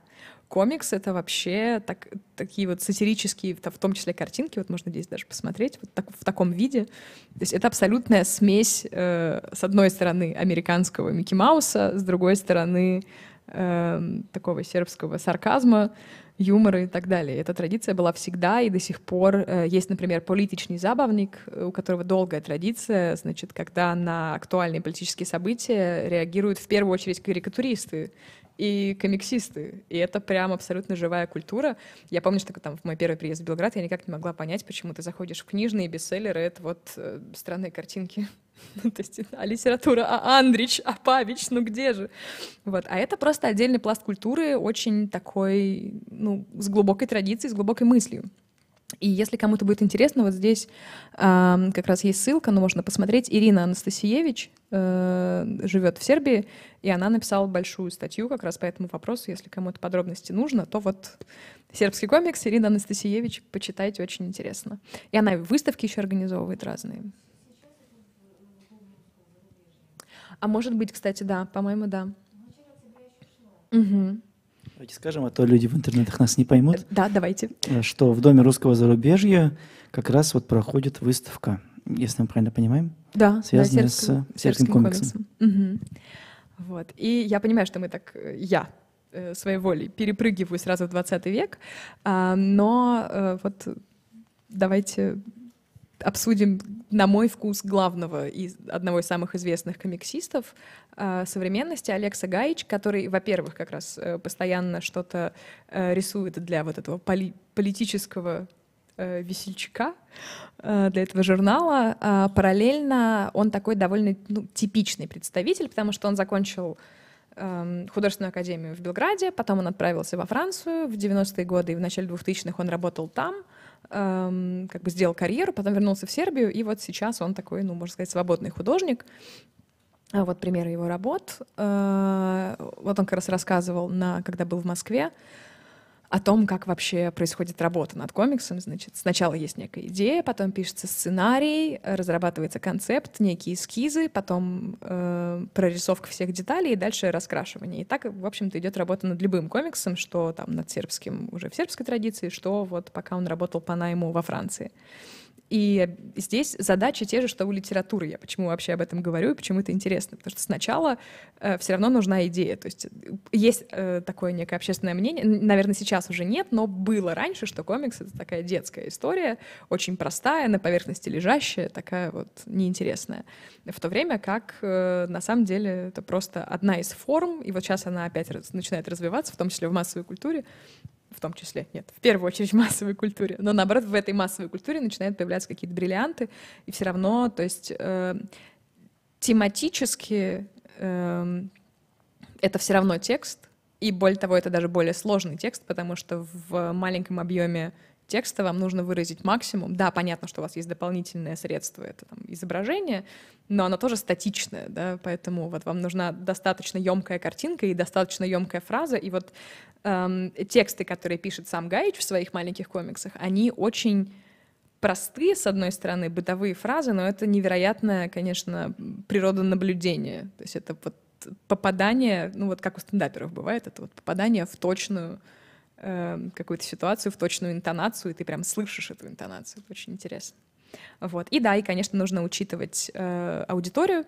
комикс — это вообще так, такие вот сатирические, в том числе картинки, вот можно здесь даже посмотреть, вот так, в таком виде. То есть это абсолютная смесь, э, с одной стороны, американского Микки Мауса, с другой стороны, э, такого сербского сарказма, юмора и так далее. Эта традиция была всегда и до сих пор. Э, есть, например, политичный забавник, э, у которого долгая традиция, значит, когда на актуальные политические события реагируют в первую очередь карикатуристы и комиксисты. И это прям абсолютно живая культура. Я помню, что там в мой первый приезд в Белград я никак не могла понять, почему ты заходишь в книжные бестселлеры, это вот э, странные картинки. Ну, то есть, а литература, а Андрич, а Павич, ну где же? Вот. А это просто отдельный пласт культуры, очень такой, ну, с глубокой традицией, с глубокой мыслью. И если кому-то будет интересно, вот здесь э, как раз есть ссылка, но можно посмотреть. Ирина Анастасиевич э, живет в Сербии, и она написала большую статью как раз по этому вопросу. Если кому-то подробности нужно, то вот сербский комикс Ирина Анастасиевич, почитайте, очень интересно. И она выставки еще организовывает разные. А может быть, кстати, да, по-моему, да. Угу. Давайте скажем, а то люди в интернетах нас не поймут. Э, да, давайте. Э, что в Доме русского зарубежья как раз вот проходит выставка, если мы правильно понимаем. Да, связанная да, с сербским комиксом. комиксом. Угу. Вот. И я понимаю, что мы так... Э, я своей волей перепрыгиваю сразу в 20 век, а, но вот давайте обсудим, на мой вкус, главного из одного из самых известных комиксистов Э, современности Алекса Гаич, который, во-первых, как раз э, постоянно что-то э, рисует для вот этого поли политического весельчака для этого журнала. А параллельно он такой довольно ну, типичный представитель, потому что он закончил эм, художественную академию в Белграде, потом он отправился во Францию в 90-е годы и в начале 2000-х он работал там, эм, как бы сделал карьеру, потом вернулся в Сербию, и вот сейчас он такой, ну, можно сказать, свободный художник, а вот примеры его работ. Э, вот он как раз рассказывал, на, когда был в Москве, о том, как вообще происходит работа над комиксом. Значит, сначала есть некая идея, потом пишется сценарий, разрабатывается концепт, некие эскизы, потом э, прорисовка всех деталей и дальше раскрашивание. И так, в общем-то, идет работа над любым комиксом, что там над сербским уже в сербской традиции, что вот пока он работал по найму во Франции. Э, и здесь задачи те же, что у литературы. Я почему вообще об этом говорю и почему это интересно? Потому что сначала э, все равно нужна идея. То есть э, есть э, такое некое общественное мнение, наверное, сейчас уже нет, но было раньше, что комикс — это такая детская история, очень простая, на поверхности лежащая, такая вот неинтересная. В то время как э, на самом деле это просто одна из форм, и вот сейчас она опять раз, начинает развиваться, в том числе в массовой культуре, том числе, нет, в первую очередь в массовой культуре, но наоборот в этой массовой культуре начинают появляться какие-то бриллианты, и все равно, то есть э, тематически э, это все равно текст, и более того, это даже более сложный текст, потому что в маленьком объеме текста вам нужно выразить максимум. Да, понятно, что у вас есть дополнительное средство, это там, изображение, но оно тоже статичное, да, поэтому вот вам нужна достаточно емкая картинка и достаточно емкая фраза, и вот эм, тексты, которые пишет сам Гаич в своих маленьких комиксах, они очень простые, с одной стороны, бытовые фразы, но это невероятное, конечно, природонаблюдение. То есть это вот попадание, ну вот как у стендаперов бывает, это вот попадание в точную Эм, какую-то ситуацию в точную интонацию, и ты прям слышишь эту интонацию. Это очень интересно. Вот. И да, и, конечно, нужно учитывать э, аудиторию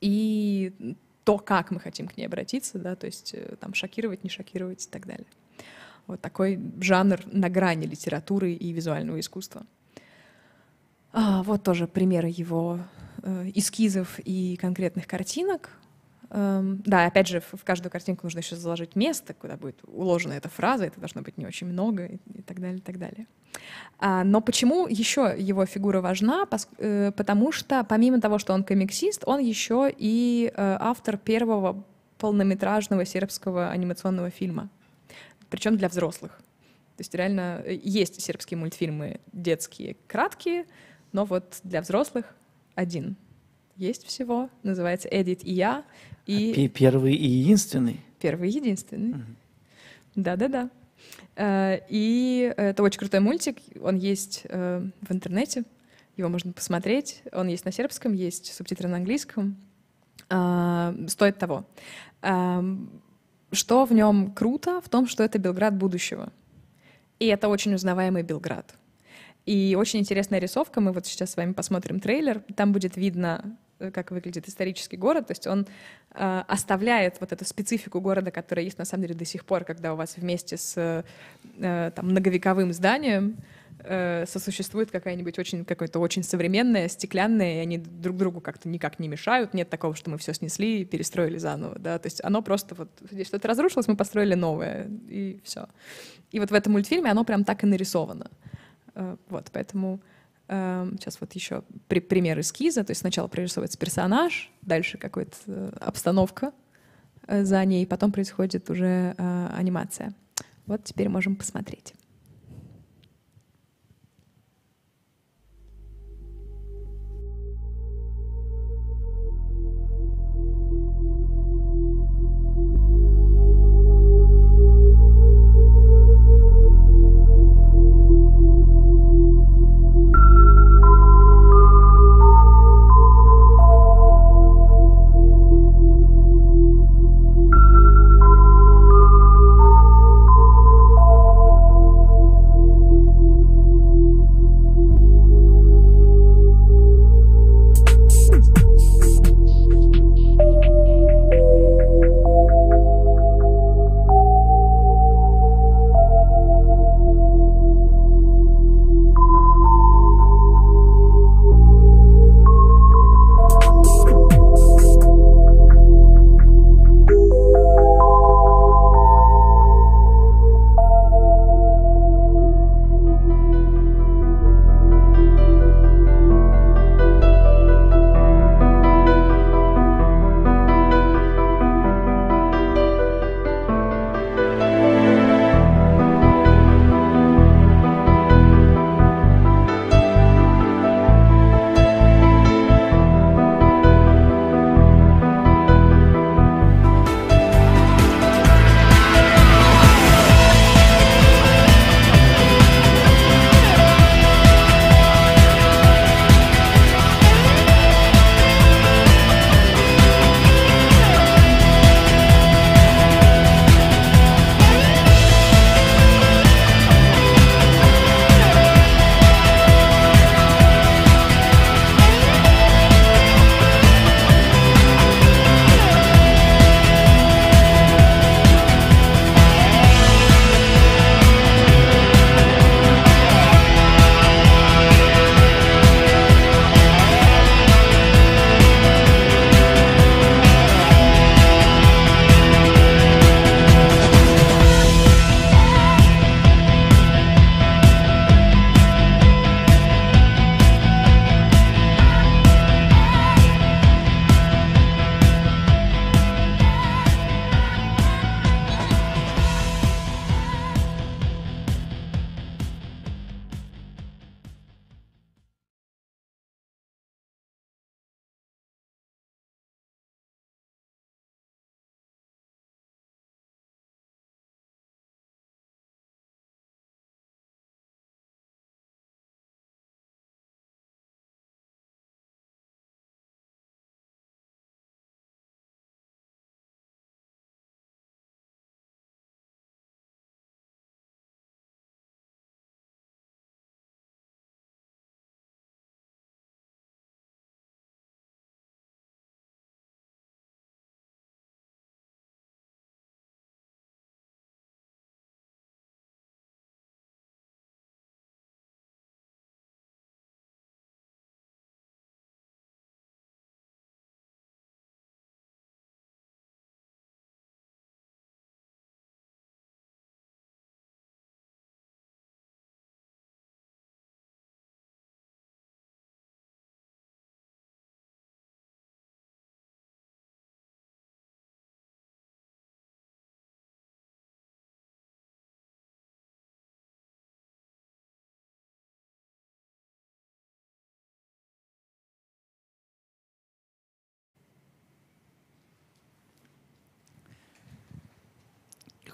и то, как мы хотим к ней обратиться, да, то есть э, там шокировать, не шокировать и так далее. Вот такой жанр на грани литературы и визуального искусства. А, вот тоже примеры его э, эскизов и конкретных картинок. Эм, да, опять же, в каждую картинку нужно еще заложить место, куда будет уложена эта фраза, это должно быть не очень много и так далее, и так далее. А, но почему еще его фигура важна? Э, потому что помимо того, что он комиксист, он еще и э, автор первого полнометражного сербского анимационного фильма, причем для взрослых. То есть реально э, есть сербские мультфильмы детские, краткие, но вот для взрослых один — есть всего. Называется «Эдит и я». И... А первый и единственный. Первый и единственный. Да-да-да. Э, и это очень крутой мультик. Он есть э, в интернете. Его можно посмотреть. Он есть на сербском, есть субтитры на английском. Э, стоит того. Эм, что в нем круто? В том, что это Белград будущего. И это очень узнаваемый Белград. И очень интересная рисовка. Мы вот сейчас с вами посмотрим трейлер. Там будет видно Э, как выглядит исторический город, то есть он э, оставляет вот эту специфику города, которая есть на самом деле до сих пор, когда у вас вместе с э, там, многовековым зданием э, сосуществует какая-нибудь очень, какое-то очень современное, стеклянное, и они друг другу как-то никак не мешают, нет такого, что мы все снесли и перестроили заново, да, то есть оно просто вот, здесь что-то разрушилось, мы построили новое, и все. И вот в этом мультфильме оно прям так и нарисовано. Э, вот, поэтому Эм, сейчас вот еще при, пример эскиза, то есть сначала прорисовывается персонаж, дальше какая-то э, обстановка э, за ней, потом происходит уже э, анимация. Вот теперь можем посмотреть.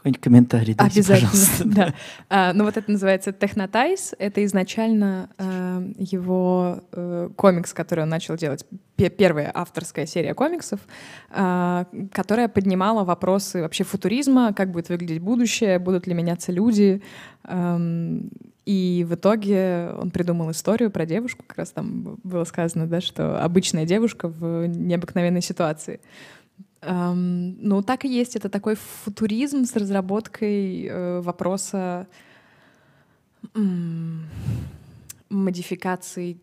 какой-нибудь комментарий дайте, Обязательно, пожалуйста. да. А, ну вот это называется «Технотайз». Это изначально а, его а, комикс, который он начал делать, первая авторская серия комиксов, а, которая поднимала вопросы вообще футуризма, как будет выглядеть будущее, будут ли меняться люди. А, и в итоге он придумал историю про девушку, как раз там было сказано, да, что обычная девушка в необыкновенной ситуации — Эм, ну, так и есть. Это такой футуризм с разработкой э, вопроса э, модификации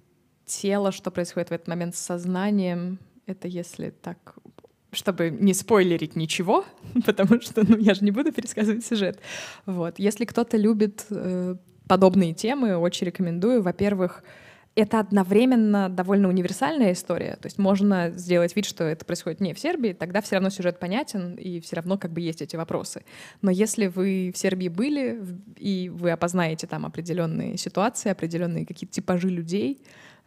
тела, что происходит в этот момент с сознанием. Это если так чтобы не спойлерить ничего, потому что ну, я же не буду пересказывать сюжет. Вот. Если кто-то любит э, подобные темы, очень рекомендую. Во-первых, э, это одновременно довольно универсальная история. То есть можно сделать вид, что это происходит не в Сербии, тогда все равно сюжет понятен, и все равно как бы есть эти вопросы. Но если вы в Сербии были, и вы опознаете там определенные ситуации, определенные какие-то типажи людей,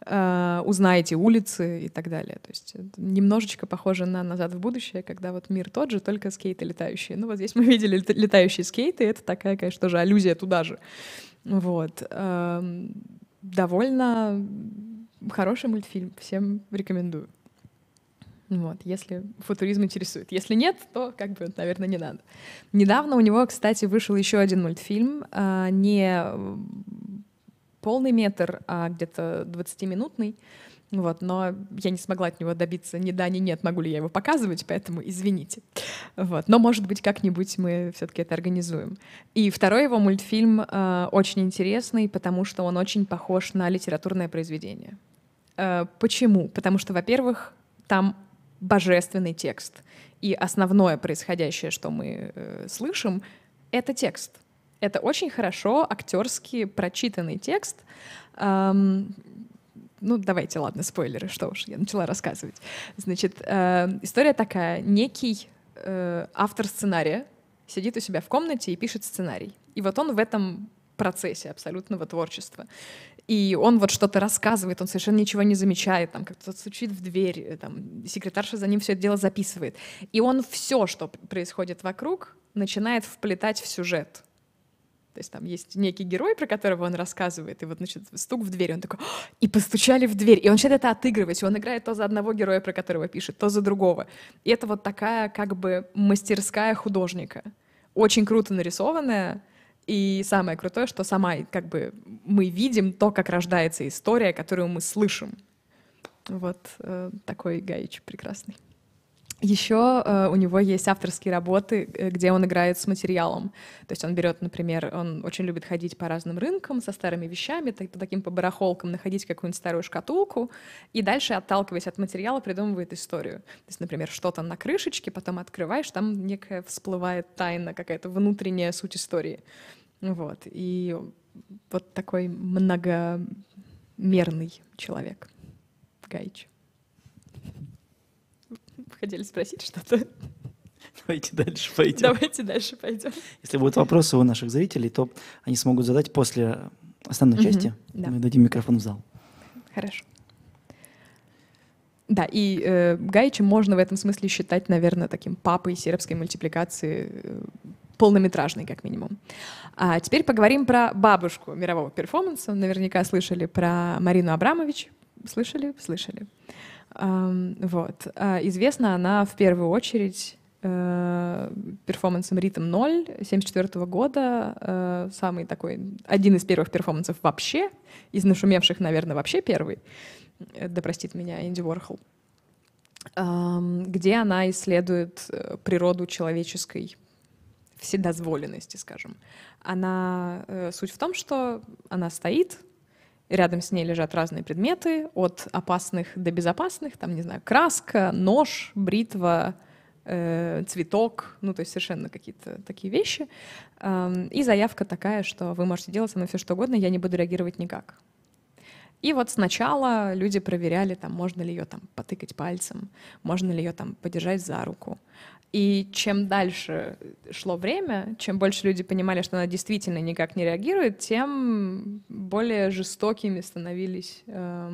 э, узнаете улицы и так далее. То есть немножечко похоже на «Назад в будущее», когда вот мир тот же, только скейты летающие. Ну вот здесь мы видели летающие скейты, это такая, конечно, тоже аллюзия туда же. Вот. Эм, довольно хороший мультфильм, всем рекомендую. Вот, если футуризм интересует. Если нет, то, как бы, наверное, не надо. Недавно у него, кстати, вышел еще один мультфильм, а, не полный метр, а где-то 20-минутный, вот, но я не смогла от него добиться ни да, ни нет, могу ли я его показывать, поэтому извините. Вот, но, может быть, как-нибудь мы все-таки это организуем. И второй его мультфильм э, очень интересный, потому что он очень похож на литературное произведение. Э, почему? Потому что, во-первых, там божественный текст. И основное происходящее, что мы э, слышим, это текст. Это очень хорошо актерски прочитанный текст. Эм, ну, давайте, ладно, спойлеры, что уж, я начала рассказывать. Значит, э, история такая. Некий э, автор сценария сидит у себя в комнате и пишет сценарий. И вот он в этом процессе абсолютного творчества. И он вот что-то рассказывает, он совершенно ничего не замечает, там как-то стучит в дверь, э, там секретарша за ним все это дело записывает. И он все, что происходит вокруг, начинает вплетать в сюжет. То есть там есть некий герой, про которого он рассказывает, и вот, значит, стук в дверь, он такой, «А, и постучали в дверь, и он начинает это отыгрывать, и он играет то за одного героя, про которого пишет, то за другого. И это вот такая как бы мастерская художника, очень круто нарисованная, и самое крутое, что сама как бы мы видим то, как рождается история, которую мы слышим. Вот э, такой Гаич прекрасный. Еще э, у него есть авторские работы, э, где он играет с материалом. То есть он берет, например, он очень любит ходить по разным рынкам со старыми вещами, так, таким по барахолкам, находить какую-нибудь старую шкатулку, и дальше, отталкиваясь от материала, придумывает историю. То есть, например, что-то на крышечке, потом открываешь, там некая всплывает тайна, какая-то внутренняя суть истории. Вот. И вот такой многомерный человек Гайч хотели спросить что-то? Давайте дальше пойдем. Давайте дальше пойдем. Если будут вопросы у наших зрителей, то они смогут задать после основной части. Да. Мы дадим микрофон в зал. Хорошо. Да, и э, Гайчи можно в этом смысле считать, наверное, таким папой сербской мультипликации э, полнометражной, как минимум. А теперь поговорим про бабушку мирового перформанса. Наверняка слышали про Марину Абрамович. Слышали? Слышали. Вот. А, известна она в первую очередь э, перформансом «Ритм 0» 1974 года, э, самый такой, один из первых перформансов вообще, из нашумевших, наверное, вообще первый, э, да простит меня Инди Уорхол, где она исследует природу человеческой вседозволенности, скажем. Она, суть в том, что она стоит, Рядом с ней лежат разные предметы, от опасных до безопасных, там, не знаю, краска, нож, бритва, э, цветок, ну, то есть совершенно какие-то такие вещи. Эм, и заявка такая, что вы можете делать со мной все что угодно, я не буду реагировать никак. И вот сначала люди проверяли, там, можно ли ее там потыкать пальцем, можно ли ее там подержать за руку. И чем дальше шло время, чем больше люди понимали, что она действительно никак не реагирует, тем более жестокими становились э,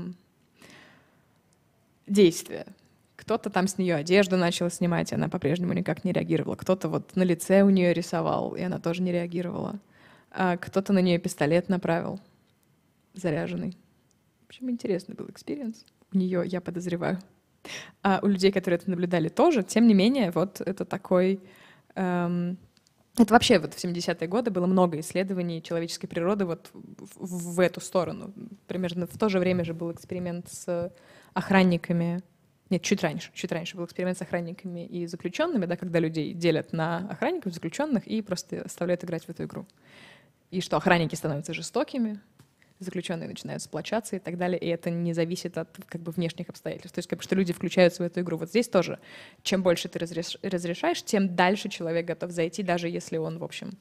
действия. Кто-то там с нее одежду начал снимать, и она по-прежнему никак не реагировала. Кто-то вот на лице у нее рисовал, и она тоже не реагировала. А кто-то на нее пистолет направил, заряженный. В общем, интересный был экспириенс. У нее, я подозреваю, а у людей, которые это наблюдали, тоже. Тем не менее, вот это такой... Эм, это вообще вот в 70-е годы было много исследований человеческой природы вот в, в эту сторону. Примерно в то же время же был эксперимент с охранниками нет, чуть раньше, чуть раньше был эксперимент с охранниками и заключенными, да, когда людей делят на охранников, заключенных и просто оставляют играть в эту игру. И что охранники становятся жестокими, заключенные начинают сплочаться и так далее, и это не зависит от как бы внешних обстоятельств. То есть как бы что люди включаются в эту игру. Вот здесь тоже, чем больше ты разрешаешь, тем дальше человек готов зайти, даже если он, в общем,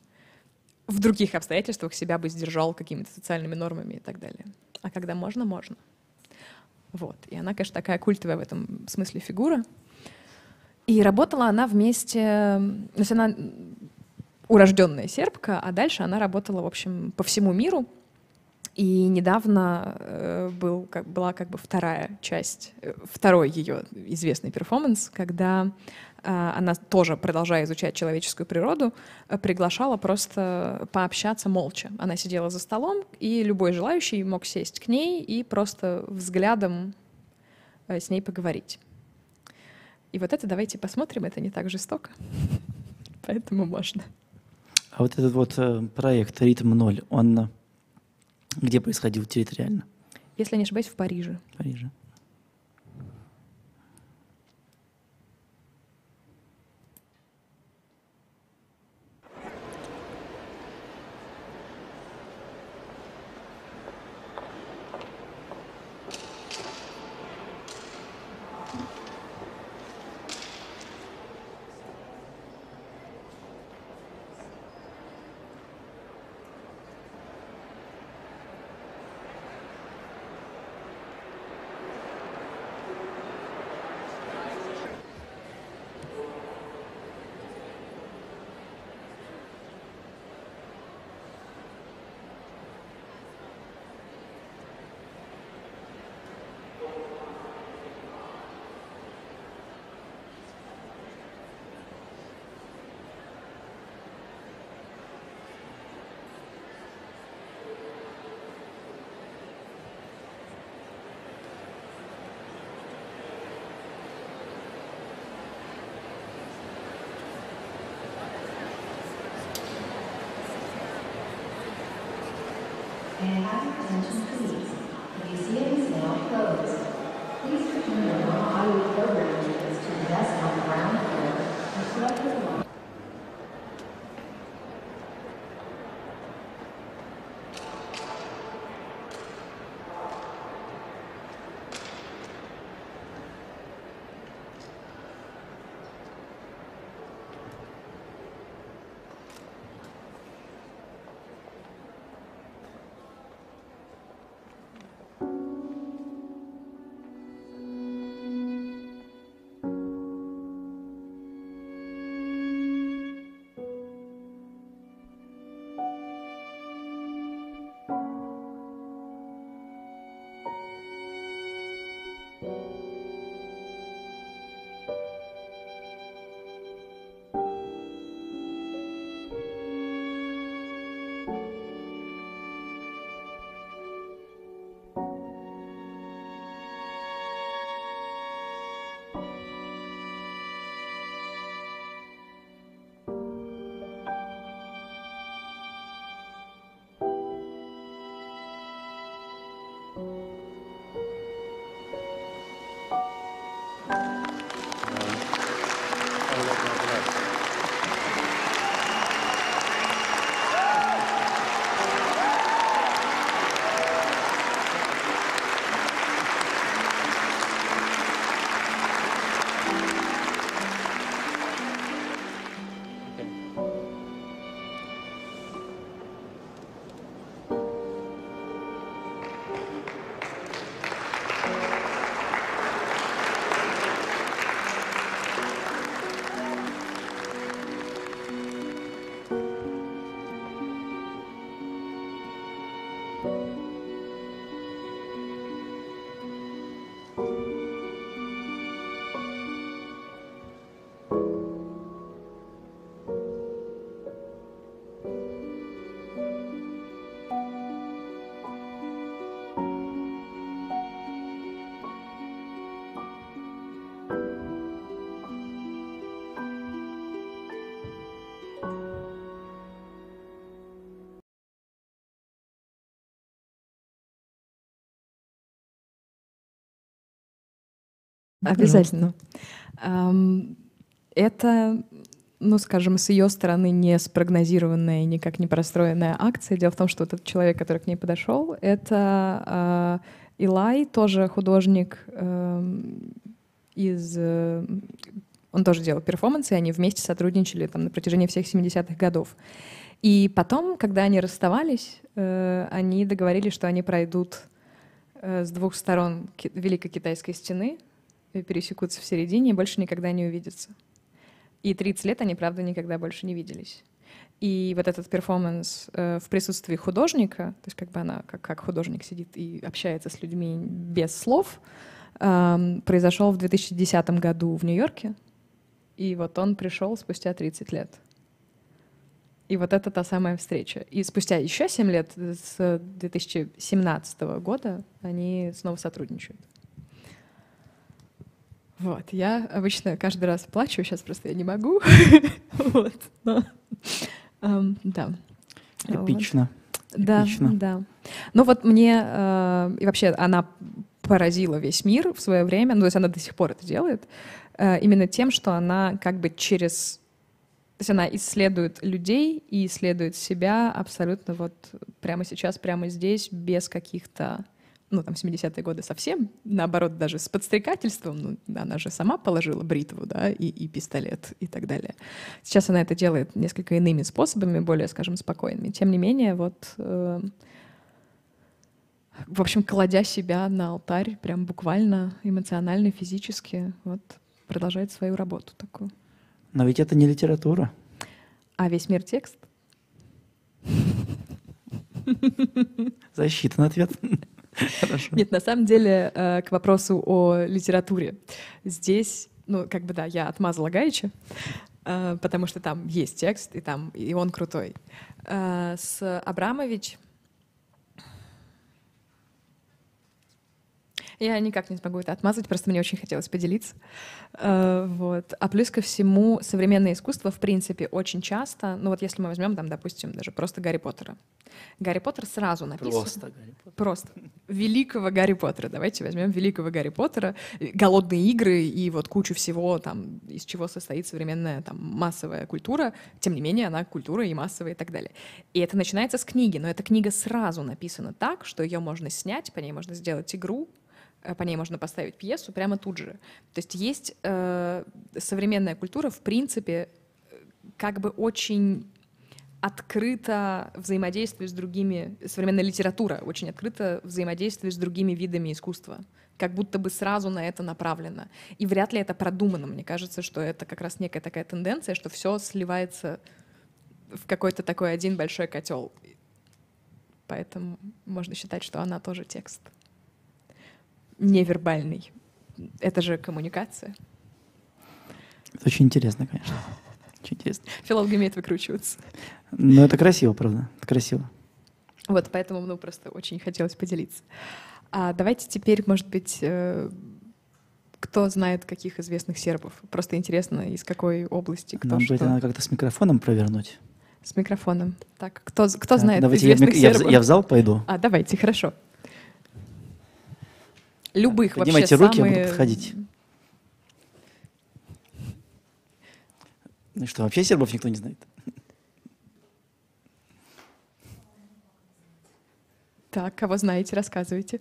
в других обстоятельствах себя бы сдержал какими-то социальными нормами и так далее. А когда можно, можно. Вот. И она, конечно, такая культовая в этом смысле фигура. И работала она вместе... То есть она урожденная сербка, а дальше она работала, в общем, по всему миру — и недавно э, был, как, была как бы вторая часть, э, второй ее известный перформанс, когда э, она тоже, продолжая изучать человеческую природу, э, приглашала просто пообщаться молча. Она сидела за столом, и любой желающий мог сесть к ней и просто взглядом э, с ней поговорить. И вот это давайте посмотрим, это не так жестоко, поэтому можно. А вот этот вот э, проект «Ритм ноль», он где происходил территориально? Если не ошибаюсь, в Париже. В Париже. Thank you. Обязательно. Это, ну, скажем, с ее стороны не спрогнозированная, никак не простроенная акция. Дело в том, что вот этот человек, который к ней подошел, это а, Илай, тоже художник эм, из... Э, он тоже делал перформансы, и они вместе сотрудничали там на протяжении всех 70-х годов. И потом, когда они расставались, э, они договорились, что они пройдут э, с двух сторон Великой Китайской стены пересекутся в середине и больше никогда не увидятся. И 30 лет они, правда, никогда больше не виделись. И вот этот перформанс э, в присутствии художника, то есть как бы она, как, как художник сидит и общается с людьми без слов, э, произошел в 2010 году в Нью-Йорке. И вот он пришел спустя 30 лет. И вот это та самая встреча. И спустя еще 7 лет, э, с 2017 года, они снова сотрудничают. Вот, я обычно каждый раз плачу, сейчас просто я не могу. Вот, да. Эпично. Да, да. Ну вот мне, э, и вообще она поразила весь мир в свое время, ну, то есть она до сих пор это делает, э, именно тем, что она как бы через... То есть она исследует людей и исследует себя абсолютно вот прямо сейчас, прямо здесь, без каких-то ну, там, 70-е годы совсем, наоборот, даже с подстрекательством, ну, она же сама положила бритву, да, и, и пистолет, и так далее. Сейчас она это делает несколько иными способами, более, скажем, спокойными. Тем не менее, вот, э, в общем, кладя себя на алтарь, прям буквально, эмоционально, физически, вот, продолжает свою работу такую. Но ведь это не литература. А весь мир текст? Засчитан ответ. Хорошо. Нет, на самом деле, э, к вопросу о литературе. Здесь, ну, как бы да, я отмазала Гаича, э, потому что там есть текст, и там и он крутой. Э, с Абрамович Я никак не смогу это отмазать, просто мне очень хотелось поделиться. Э, вот. А плюс ко всему, современное искусство, в принципе, очень часто, ну вот если мы возьмем, там, допустим, даже просто Гарри Поттера. Гарри Поттер сразу написан. Просто Гарри Поттер. Просто. Великого Гарри Поттера. Давайте возьмем великого Гарри Поттера, голодные игры и вот кучу всего, там, из чего состоит современная там, массовая культура. Тем не менее, она культура и массовая и так далее. И это начинается с книги, но эта книга сразу написана так, что ее можно снять, по ней можно сделать игру, Э, по ней можно поставить пьесу прямо тут же. То есть есть э, современная культура, в принципе, э, как бы очень открыто взаимодействие с другими, современная литература очень открыто взаимодействие с другими видами искусства, как будто бы сразу на это направлено. И вряд ли это продумано. Мне кажется, что это как раз некая такая тенденция, что все сливается в какой-то такой один большой котел. Поэтому можно считать, что она тоже текст невербальный. Это же коммуникация. Это очень интересно, конечно. Очень интересно. Филолог умеет выкручиваться. Но ну, это красиво, правда. Это красиво. Вот, поэтому, ну, просто очень хотелось поделиться. А давайте теперь, может быть, э, кто знает каких известных сербов? Просто интересно, из какой области кто Нам что. Нам надо как-то с микрофоном провернуть. С микрофоном. Так, кто, кто так, знает давайте известных я, сербов? Я в, я в зал пойду. А, давайте, хорошо. Любых Поднимайте вообще руки, самые... я буду подходить. Ну что, вообще сербов никто не знает? Так, кого знаете, рассказывайте.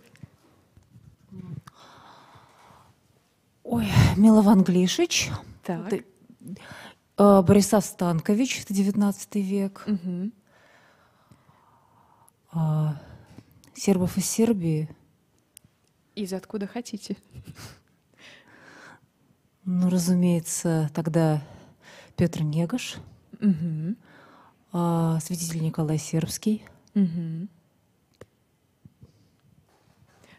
Ой, Милован Глишич. Так. Ты, э, Борисов Станкович, это 19 век. Угу. А, сербов из Сербии. Из откуда хотите. Ну, разумеется, тогда Петр Негаш, угу. а, святитель Николай Сербский. Угу.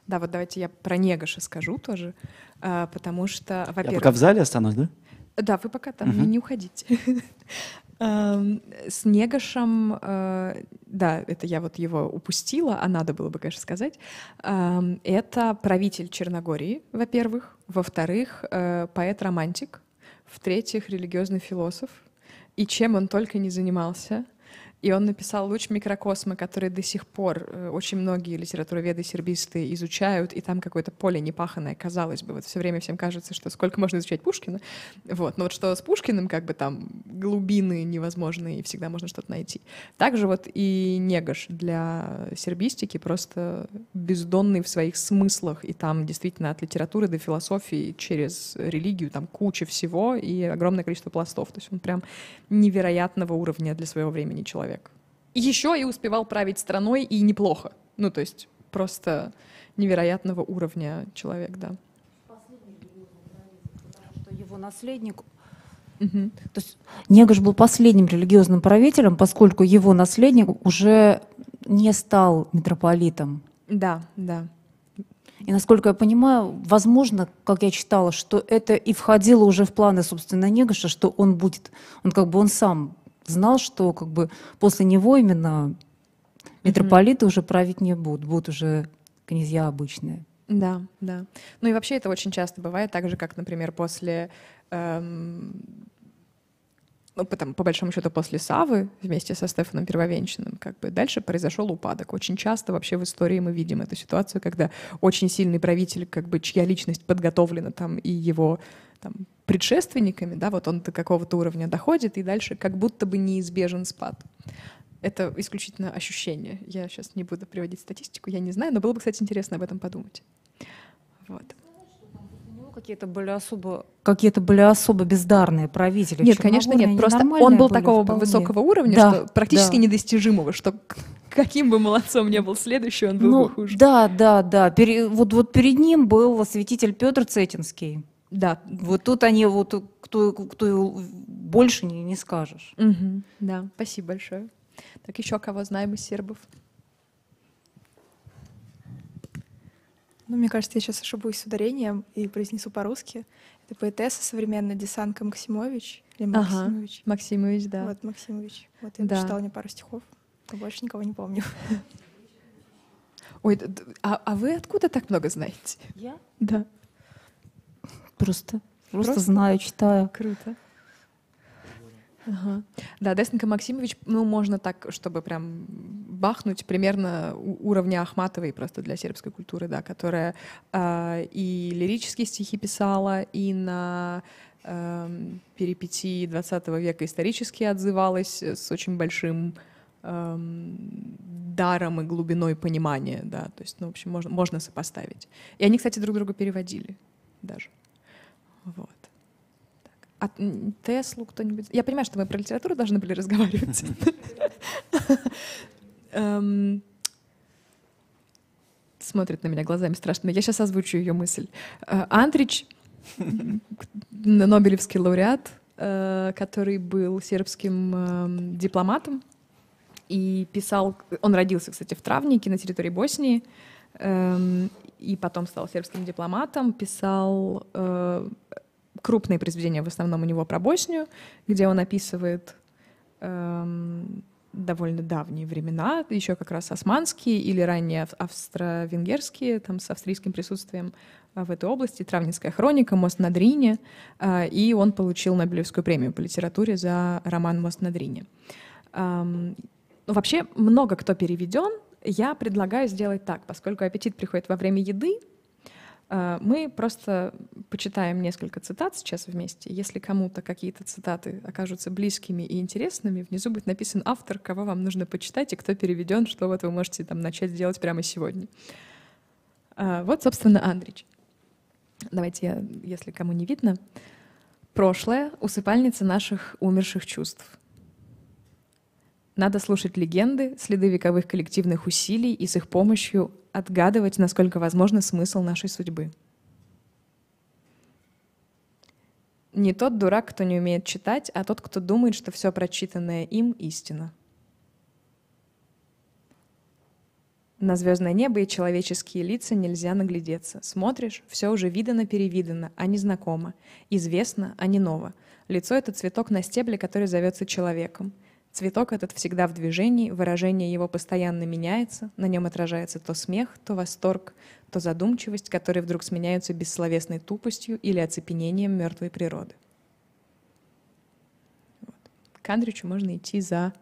Да, вот давайте я про Негаша скажу тоже, а, потому что, во-первых... Я пока в зале останусь, да? Да, вы пока там, угу. не уходите. Эм, с Негашем, э, да, это я вот его упустила, а надо было бы, конечно, сказать. Эм, это правитель Черногории, во-первых. Во-вторых, э, поэт-романтик. В-третьих, религиозный философ. И чем он только не занимался. И он написал «Луч микрокосма», который до сих пор э, очень многие литературоведы сербисты изучают, и там какое-то поле непаханное, казалось бы. Вот все время всем кажется, что сколько можно изучать Пушкина. Вот. Но вот что с Пушкиным, как бы там глубины невозможные, и всегда можно что-то найти. Также вот и Негаш для сербистики просто бездонный в своих смыслах, и там действительно от литературы до философии через религию там куча всего и огромное количество пластов. То есть он прям невероятного уровня для своего времени человек еще и успевал править страной, и неплохо. Ну, то есть просто невероятного уровня человек, да. Его наследник Угу. То есть Негаш был последним религиозным правителем, поскольку его наследник уже не стал митрополитом. Да, да. И насколько я понимаю, возможно, как я читала, что это и входило уже в планы, собственно, Негаша, что он будет, он как бы он сам знал, что как бы после него именно митрополиты mm-hmm. уже править не будут, будут уже князья обычные. Да, да. Ну и вообще это очень часто бывает, так же, как, например, после эм, ну, потом, по большому счету, после Савы вместе со Стефаном Первовенчиным, как бы дальше произошел упадок. Очень часто вообще в истории мы видим эту ситуацию, когда очень сильный правитель, как бы чья личность подготовлена там и его там, предшественниками, да, вот он до какого-то уровня доходит, и дальше как будто бы неизбежен спад. Это исключительно ощущение. Я сейчас не буду приводить статистику, я не знаю, но было бы, кстати, интересно об этом подумать. Вот какие-то были особо какие-то были особо бездарные правители. Нет, конечно, нет. Просто он был такого вполне. высокого уровня, да, что практически да. недостижимого, что каким бы молодцом не был следующий, он был ну, бы хуже. Да, да, да. Пере, вот, вот перед ним был святитель Петр Цетинский. Да, вот тут они вот кто, кто больше не, не скажешь. Угу, да, спасибо большое. Так еще кого знаем из сербов? Ну, мне кажется, я сейчас ошибусь с ударением и произнесу по-русски. Это поэтесса современная Десанка Максимович. Или Максимович. Ага, Максимович, да. Вот, Максимович. Вот я да. читала мне пару стихов, но больше никого не помню. Ой, а, а вы откуда так много знаете? Я? Да. Просто. Просто, Просто? знаю, читаю. Круто. Ага. Да, Десенко Максимович, ну, можно так, чтобы прям бахнуть примерно уровня Ахматовой просто для сербской культуры, да, которая э, и лирические стихи писала, и на э, перипетии 20 века исторически отзывалась с очень большим э, даром и глубиной понимания, да, то есть, ну, в общем, можно, можно сопоставить. И они, кстати, друг друга переводили даже. Вот. А Теслу кто-нибудь... Я понимаю, что мы про литературу должны были разговаривать. Эм, смотрит на меня глазами страшно. Я сейчас озвучу ее мысль. Э, Андрич, Нобелевский лауреат, э, который был сербским эм, дипломатом и писал... Он родился, кстати, в Травнике на территории Боснии эм, и потом стал сербским дипломатом, писал э, крупные произведения, в основном у него про Боснию, где он описывает э, довольно давние времена, еще как раз османские или ранее австро-венгерские, там с австрийским присутствием э, в этой области, «Травницкая хроника», «Мост на Дрине», э, и он получил Нобелевскую премию по литературе за роман «Мост на Дрине». Э, эм, ну, вообще много кто переведен, я предлагаю сделать так, поскольку аппетит приходит во время еды, э, мы просто почитаем несколько цитат сейчас вместе. Если кому-то какие-то цитаты окажутся близкими и интересными, внизу будет написан автор, кого вам нужно почитать и кто переведен, что вот вы можете там начать делать прямо сегодня. Э, вот, собственно, Андрич. Давайте я, если кому не видно. Прошлое — усыпальница наших умерших чувств — надо слушать легенды, следы вековых коллективных усилий и с их помощью отгадывать, насколько возможно, смысл нашей судьбы. Не тот дурак, кто не умеет читать, а тот, кто думает, что все прочитанное им — истина. На звездное небо и человеческие лица нельзя наглядеться. Смотришь, все уже видано-перевидано, а не знакомо. Известно, а не ново. Лицо — это цветок на стебле, который зовется человеком — Цветок этот всегда в движении, выражение его постоянно меняется, на нем отражается то смех, то восторг, то задумчивость, которые вдруг сменяются бессловесной тупостью или оцепенением мертвой природы. Вот. К Андричу можно идти за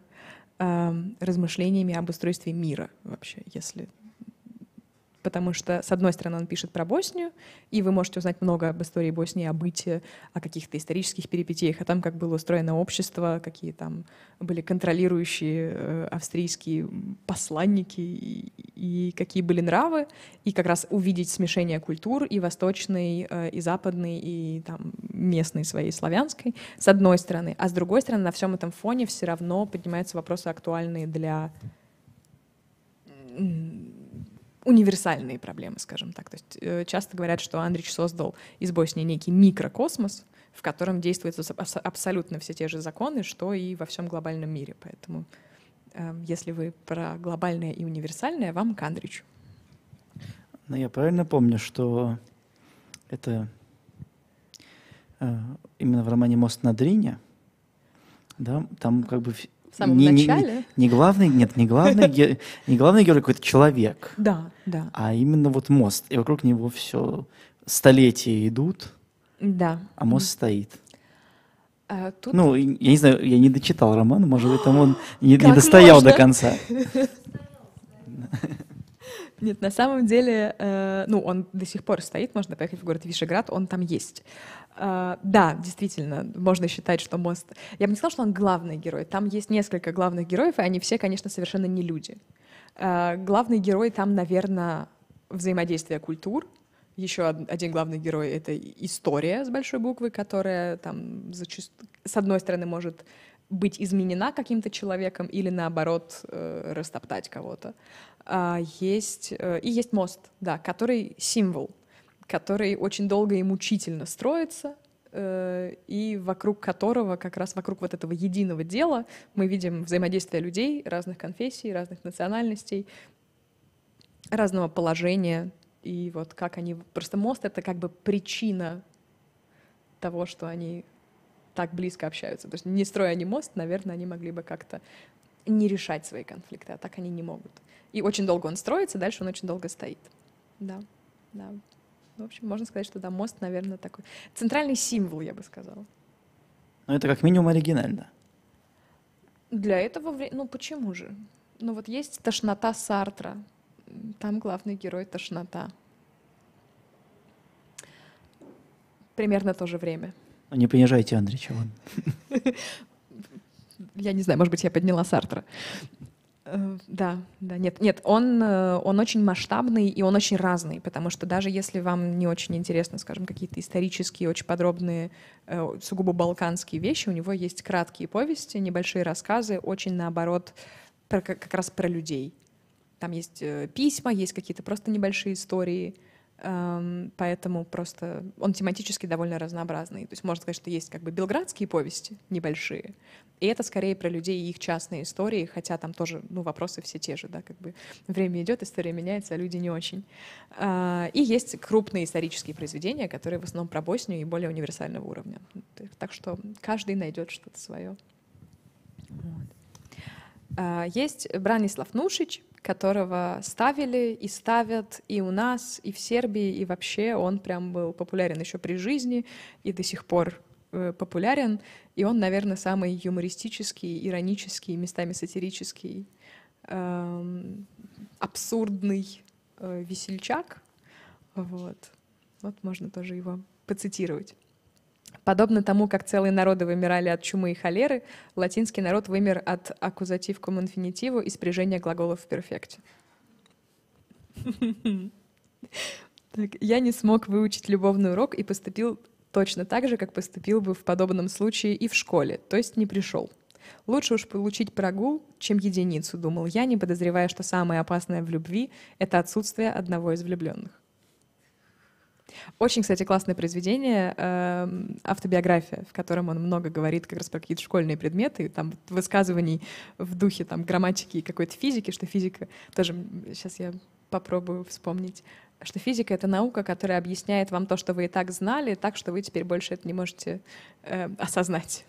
э, размышлениями об устройстве мира вообще, если потому что, с одной стороны, он пишет про Боснию, и вы можете узнать много об истории Боснии, о бытии, о каких-то исторических перипетиях, о а том, как было устроено общество, какие там были контролирующие э, австрийские посланники и какие были нравы, и как раз увидеть смешение культур и восточной, э, и западной, и там местной своей славянской, с одной стороны. А с другой стороны, на всем этом фоне все равно поднимаются вопросы актуальные для универсальные проблемы, скажем так. То есть э, часто говорят, что Андрич создал из Боснии некий микрокосмос, в котором действуют абсолютно все те же законы, что и во всем глобальном мире. Поэтому эм, если вы про глобальное и универсальное, вам к Андричу. Но ну, я правильно помню, что это э, именно в романе «Мост на Дрине», да, там как бы в самом не, начале. Не, не главный, нет, не главный, гер, не главный герой какой-то человек. Да, да. А именно вот мост. И вокруг него все столетия идут. Да. А мост стоит. А, тут... Ну, я не знаю, я не дочитал роман, может быть, там он не, не достоял можно? до конца. Нет, на самом деле, э, ну, он до сих пор стоит, можно поехать в город Вишеград, он там есть. Э, да, действительно, можно считать, что мост... Я бы не сказала, что он главный герой. Там есть несколько главных героев, и они все, конечно, совершенно не люди. Э, главный герой там, наверное, взаимодействие культур, еще один главный герой — это история с большой буквы, которая там зачаст... с одной стороны может быть изменена каким-то человеком или наоборот э, растоптать кого-то. А, есть, э, и есть мост, да, который символ, который очень долго и мучительно строится, э, и вокруг которого, как раз вокруг вот этого единого дела, мы видим взаимодействие людей разных конфессий, разных национальностей, разного положения, и вот как они... Просто мост — это как бы причина того, что они так близко общаются. То есть не строя они мост, наверное, они могли бы как-то не решать свои конфликты, а так они не могут и очень долго он строится, дальше он очень долго стоит. Да, да. В общем, можно сказать, что да, мост, наверное, такой центральный символ, я бы сказала. Но это как минимум оригинально. Для этого времени... Ну почему же? Ну вот есть «Тошнота Сартра». Там главный герой — тошнота. Примерно то же время. Ну не понижайте Андрей Чаван. Я не знаю, может быть, я подняла Сартра. Э, да, да, нет, нет, он, э, он очень масштабный и он очень разный, потому что даже если вам не очень интересно, скажем, какие-то исторические, очень подробные, э, сугубо балканские вещи, у него есть краткие повести, небольшие рассказы, очень наоборот, про, как раз про людей. Там есть письма, есть какие-то просто небольшие истории — Поэтому просто он тематически довольно разнообразный. То есть можно сказать, что есть как бы белградские повести небольшие, и это скорее про людей и их частные истории, хотя там тоже ну, вопросы все те же, да, как бы время идет, история меняется, а люди не очень. А, и есть крупные исторические произведения, которые в основном про Боснию и более универсального уровня. Так что каждый найдет что-то свое. Вот. А, есть Бранислав Нушич, которого ставили и ставят и у нас, и в Сербии, и вообще он прям был популярен еще при жизни и до сих пор э, популярен, и он, наверное, самый юмористический, иронический, местами сатирический, эм, абсурдный э, весельчак. Вот. Вот можно тоже его поцитировать. Подобно тому, как целые народы вымирали от чумы и холеры, латинский народ вымер от аккузатив к инфинитиву и спряжения глаголов в перфекте. я не смог выучить любовный урок и поступил точно так же, как поступил бы в подобном случае и в школе, то есть не пришел. Лучше уж получить прогул, чем единицу, думал я, не подозревая, что самое опасное в любви — это отсутствие одного из влюбленных. Очень, кстати, классное произведение, эм, автобиография, в котором он много говорит как раз про какие-то школьные предметы, там высказываний в духе там грамматики и какой-то физики, что физика тоже, сейчас я попробую вспомнить, что физика — это наука, которая объясняет вам то, что вы и так знали, так, что вы теперь больше это не можете э, осознать.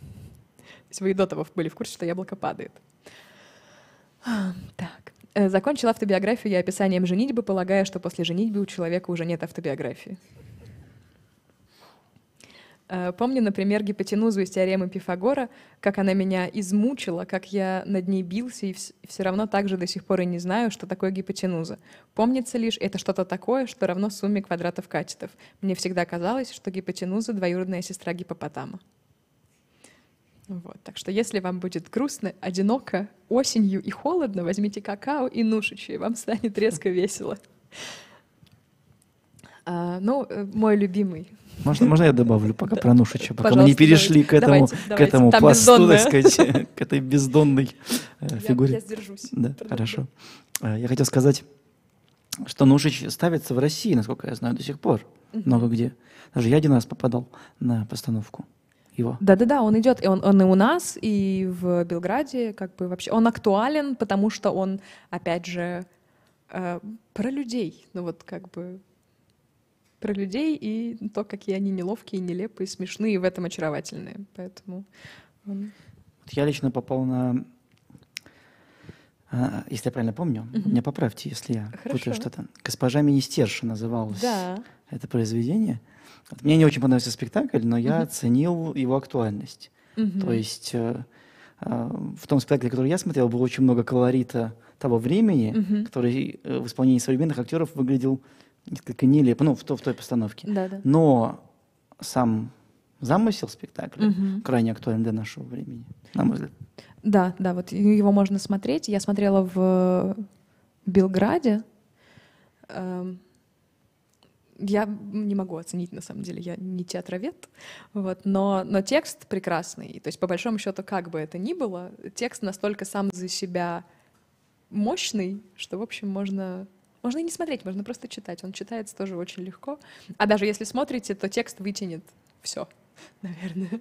То есть вы и до того были в курсе, что яблоко падает. Так. Э, закончила автобиографию я описанием женитьбы, полагая, что после женитьбы у человека уже нет автобиографии. Э, помню, например, гипотенузу из теоремы Пифагора, как она меня измучила, как я над ней бился, и все равно также до сих пор и не знаю, что такое гипотенуза. Помнится лишь, это что-то такое, что равно сумме квадратов катетов. Мне всегда казалось, что гипотенуза — двоюродная сестра гипопотама. Вот. Так что если вам будет грустно, одиноко, осенью и холодно, возьмите какао и нушичи, и вам станет резко весело. А, ну, э, мой любимый. Можно, можно я добавлю пока да. про Нушича, пока Пожалуйста, мы не перешли к этому, давайте, к этому Там пласту, бездонная. так сказать, к этой бездонной э, фигуре. Я, я сдержусь. Да, хорошо. А, я хотел сказать, что Нушич ставится в России, насколько я знаю, до сих пор, много где. Даже я один раз попадал на постановку его. Да-да-да, он идет, и он, он и у нас, и в Белграде, как бы вообще. Он актуален, потому что он, опять же, э, про людей, ну вот как бы про людей и то, какие они неловкие, нелепые, смешные, и в этом очаровательные. Поэтому он... Я лично попал на э, если я правильно помню, Mm-hmm. меня поправьте, если я Хорошо. путаю что-то. Госпожа Министерша называлось да. это произведение. Мне не очень понравился спектакль, но я mm-hmm. ценил его актуальность. Mm-hmm. То есть э, э, в том спектакле, который я смотрел, было очень много колорита того времени, mm-hmm. который э, в исполнении современных актеров выглядел несколько нелепо, ну, в, то, в той постановке. Да-да. Но сам замысел спектакля угу. крайне актуален для нашего времени, на мой взгляд. Да, да, вот его можно смотреть. Я смотрела в Белграде. Эм, я не могу оценить, на самом деле, я не театровед, вот, но, но текст прекрасный. То есть, по большому счету, как бы это ни было, текст настолько сам за себя мощный, что, в общем, можно можно и не смотреть, можно просто читать. Он читается тоже очень легко. А даже если смотрите, то текст вытянет все, наверное.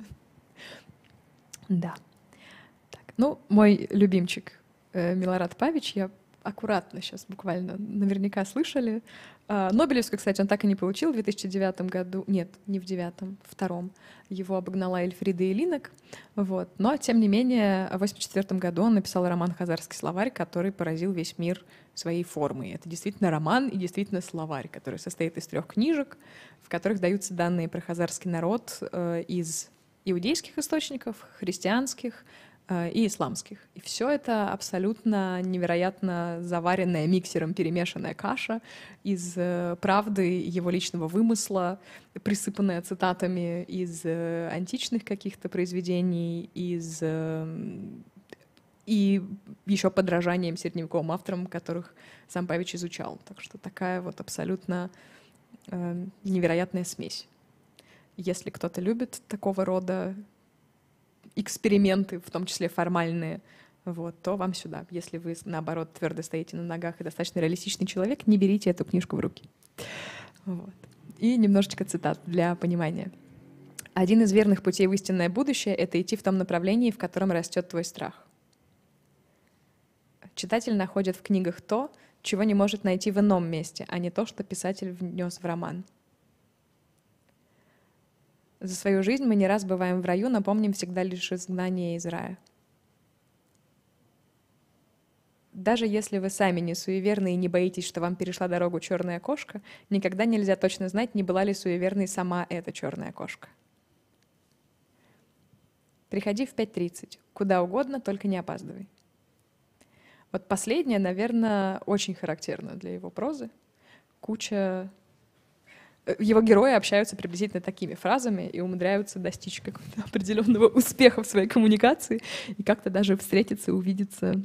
Да. Так, ну, мой любимчик э, Милорад Павич, я аккуратно сейчас буквально, наверняка слышали. А, Нобелевскую, кстати, он так и не получил в 2009 году. Нет, не в девятом в втором. Его обогнала Эльфрида Илинок. Вот. Но, тем не менее, в 1984 году он написал роман «Хазарский словарь», который поразил весь мир своей формой. Это действительно роман и действительно словарь, который состоит из трех книжек, в которых даются данные про хазарский народ э, из иудейских источников, христианских, Э, и исламских. И все это абсолютно невероятно заваренная миксером перемешанная каша из э, правды, его личного вымысла, присыпанная цитатами из э, античных каких-то произведений, из и еще подражанием средневековым авторам, которых сам Павич изучал. Так что такая вот абсолютно невероятная смесь. Если кто-то любит такого рода эксперименты, в том числе формальные, вот, то вам сюда. Если вы, наоборот, твердо стоите на ногах и достаточно реалистичный человек, не берите эту книжку в руки. Вот. И немножечко цитат для понимания. Один из верных путей в истинное будущее — это идти в том направлении, в котором растет твой страх. Читатель находит в книгах то, чего не может найти в ином месте, а не то, что писатель внес в роман — за свою жизнь мы не раз бываем в раю, напомним всегда лишь изгнание из рая. Даже если вы сами не суеверны и не боитесь, что вам перешла дорогу черная кошка, никогда нельзя точно знать, не была ли суеверной сама эта черная кошка. Приходи в 5.30, куда угодно, только не опаздывай. Вот последнее, наверное, очень характерно для его прозы. Куча его герои общаются приблизительно такими фразами и умудряются достичь какого-то определенного успеха в своей коммуникации и как-то даже встретиться и увидеться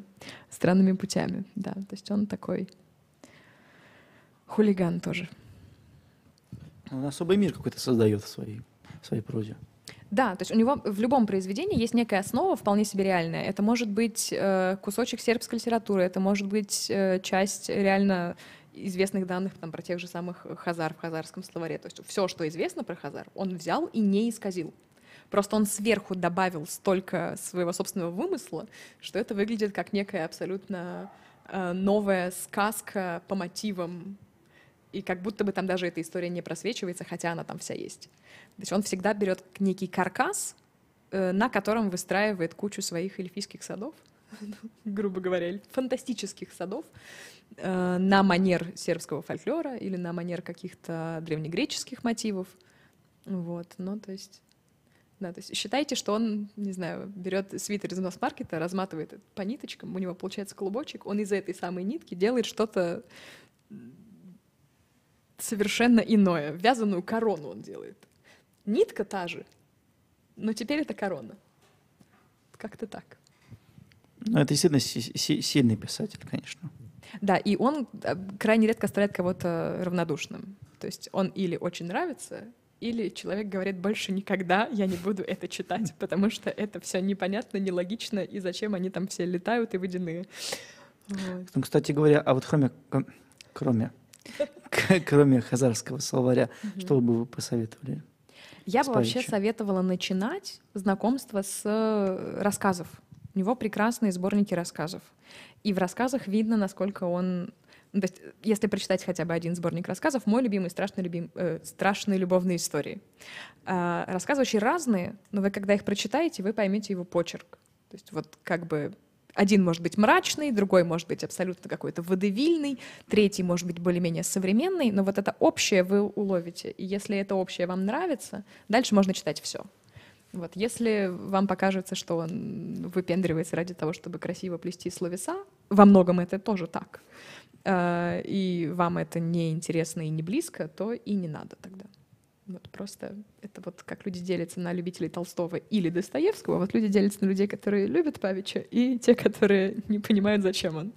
странными путями. Да, то есть он такой хулиган тоже. Он особый мир какой-то создает в своей, в своей прозе. Да, то есть у него в любом произведении есть некая основа, вполне себе реальная. Это может быть э, кусочек сербской литературы, это может быть э, часть реально известных данных там, про тех же самых э, Хазар в хазарском словаре. То есть все, что известно про Хазар, он взял и не исказил. Просто он сверху добавил столько своего собственного вымысла, что это выглядит как некая абсолютно э, новая сказка по мотивам и как будто бы там даже эта история не просвечивается, хотя она там вся есть. То есть он всегда берет некий каркас, э, на котором выстраивает кучу своих эльфийских садов, грубо говоря, фантастических садов, Э, на манер сербского фольклора или на манер каких-то древнегреческих мотивов. Вот, ну, то есть... Да, то есть считайте, что он, не знаю, берет свитер из масс-маркета, разматывает по ниточкам, у него получается клубочек, он из этой самой нитки делает что-то совершенно иное. Вязаную корону он делает. Нитка та же, но теперь это корона. Как-то так. Ну, это действительно сильный писатель, конечно. Да, и он э, крайне редко оставляет кого-то равнодушным. То есть он или очень нравится, или человек говорит больше никогда я не буду это читать, потому что это все непонятно, нелогично, и зачем они там все летают и водяные. Вот. Ну, кстати говоря, а вот кроме, кроме, кроме хазарского словаря, что бы вы посоветовали? Я бы вообще советовала начинать знакомство с э, рассказов у него прекрасные сборники рассказов. И в рассказах видно, насколько он... Ну, то есть, если прочитать хотя бы один сборник рассказов, мой любимый страшный любим... э, «Страшные любовные истории». Э, рассказы очень разные, но вы, когда их прочитаете, вы поймете его почерк. То есть вот как бы один может быть мрачный, другой может быть абсолютно какой-то водевильный, третий может быть более-менее современный, но вот это общее вы уловите. И если это общее вам нравится, дальше можно читать все. Вот, если вам покажется, что он выпендривается ради того, чтобы красиво плести словеса, во многом это тоже так, а, и вам это не интересно и не близко, то и не надо тогда. Вот просто это вот как люди делятся на любителей Толстого или Достоевского, вот люди делятся на людей, которые любят Павича, и те, которые не понимают, зачем он.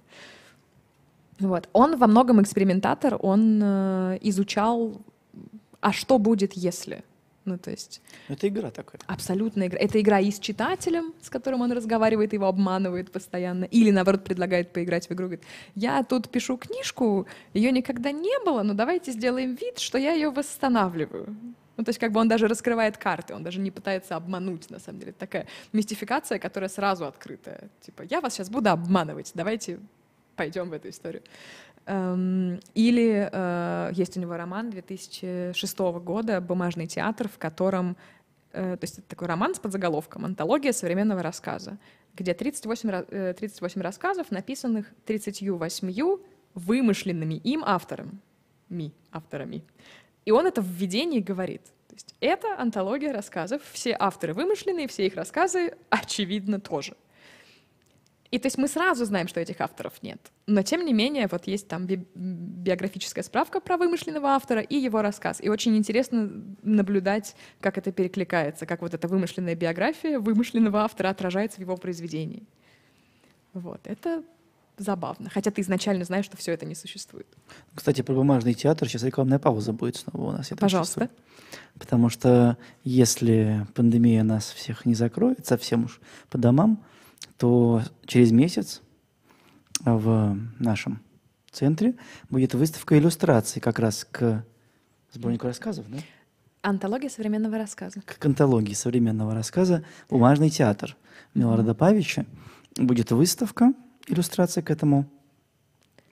Вот. Он во многом экспериментатор, он э, изучал, а что будет, если? Ну, то есть... Это игра такая. Абсолютная игра. Это игра и с читателем, с которым он разговаривает, его обманывает постоянно. Или, наоборот, предлагает поиграть в игру. Говорит, я тут пишу книжку, ее никогда не было, но давайте сделаем вид, что я ее восстанавливаю. Ну, то есть как бы он даже раскрывает карты, он даже не пытается обмануть, на самом деле. Это такая мистификация, которая сразу открытая. Типа, я вас сейчас буду обманывать, давайте пойдем в эту историю. Эм, или э, есть у него роман 2006 года «Бумажный театр», в котором, э, то есть это такой роман с подзаголовком «Антология современного рассказа», где 38, 38 э, рассказов, написанных 38 вымышленными им авторами, авторами. И он это в введении говорит. То есть это антология рассказов, все авторы вымышленные, все их рассказы, очевидно, тоже. И то есть мы сразу знаем, что этих авторов нет. Но тем не менее, вот есть там би- биографическая справка про вымышленного автора и его рассказ. И очень интересно наблюдать, как это перекликается, как вот эта вымышленная биография вымышленного автора отражается в его произведении. Вот, это забавно. Хотя ты изначально знаешь, что все это не существует. Кстати, про бумажный театр сейчас рекламная пауза будет снова у нас. Я Пожалуйста. Потому что если пандемия нас всех не закроет совсем уж по домам, то через месяц а, в нашем центре будет выставка иллюстраций как раз к сборнику рассказов, да? Антология современного рассказа. К антологии современного рассказа «Бумажный театр» Милорада Павича. Будет выставка, иллюстрация к этому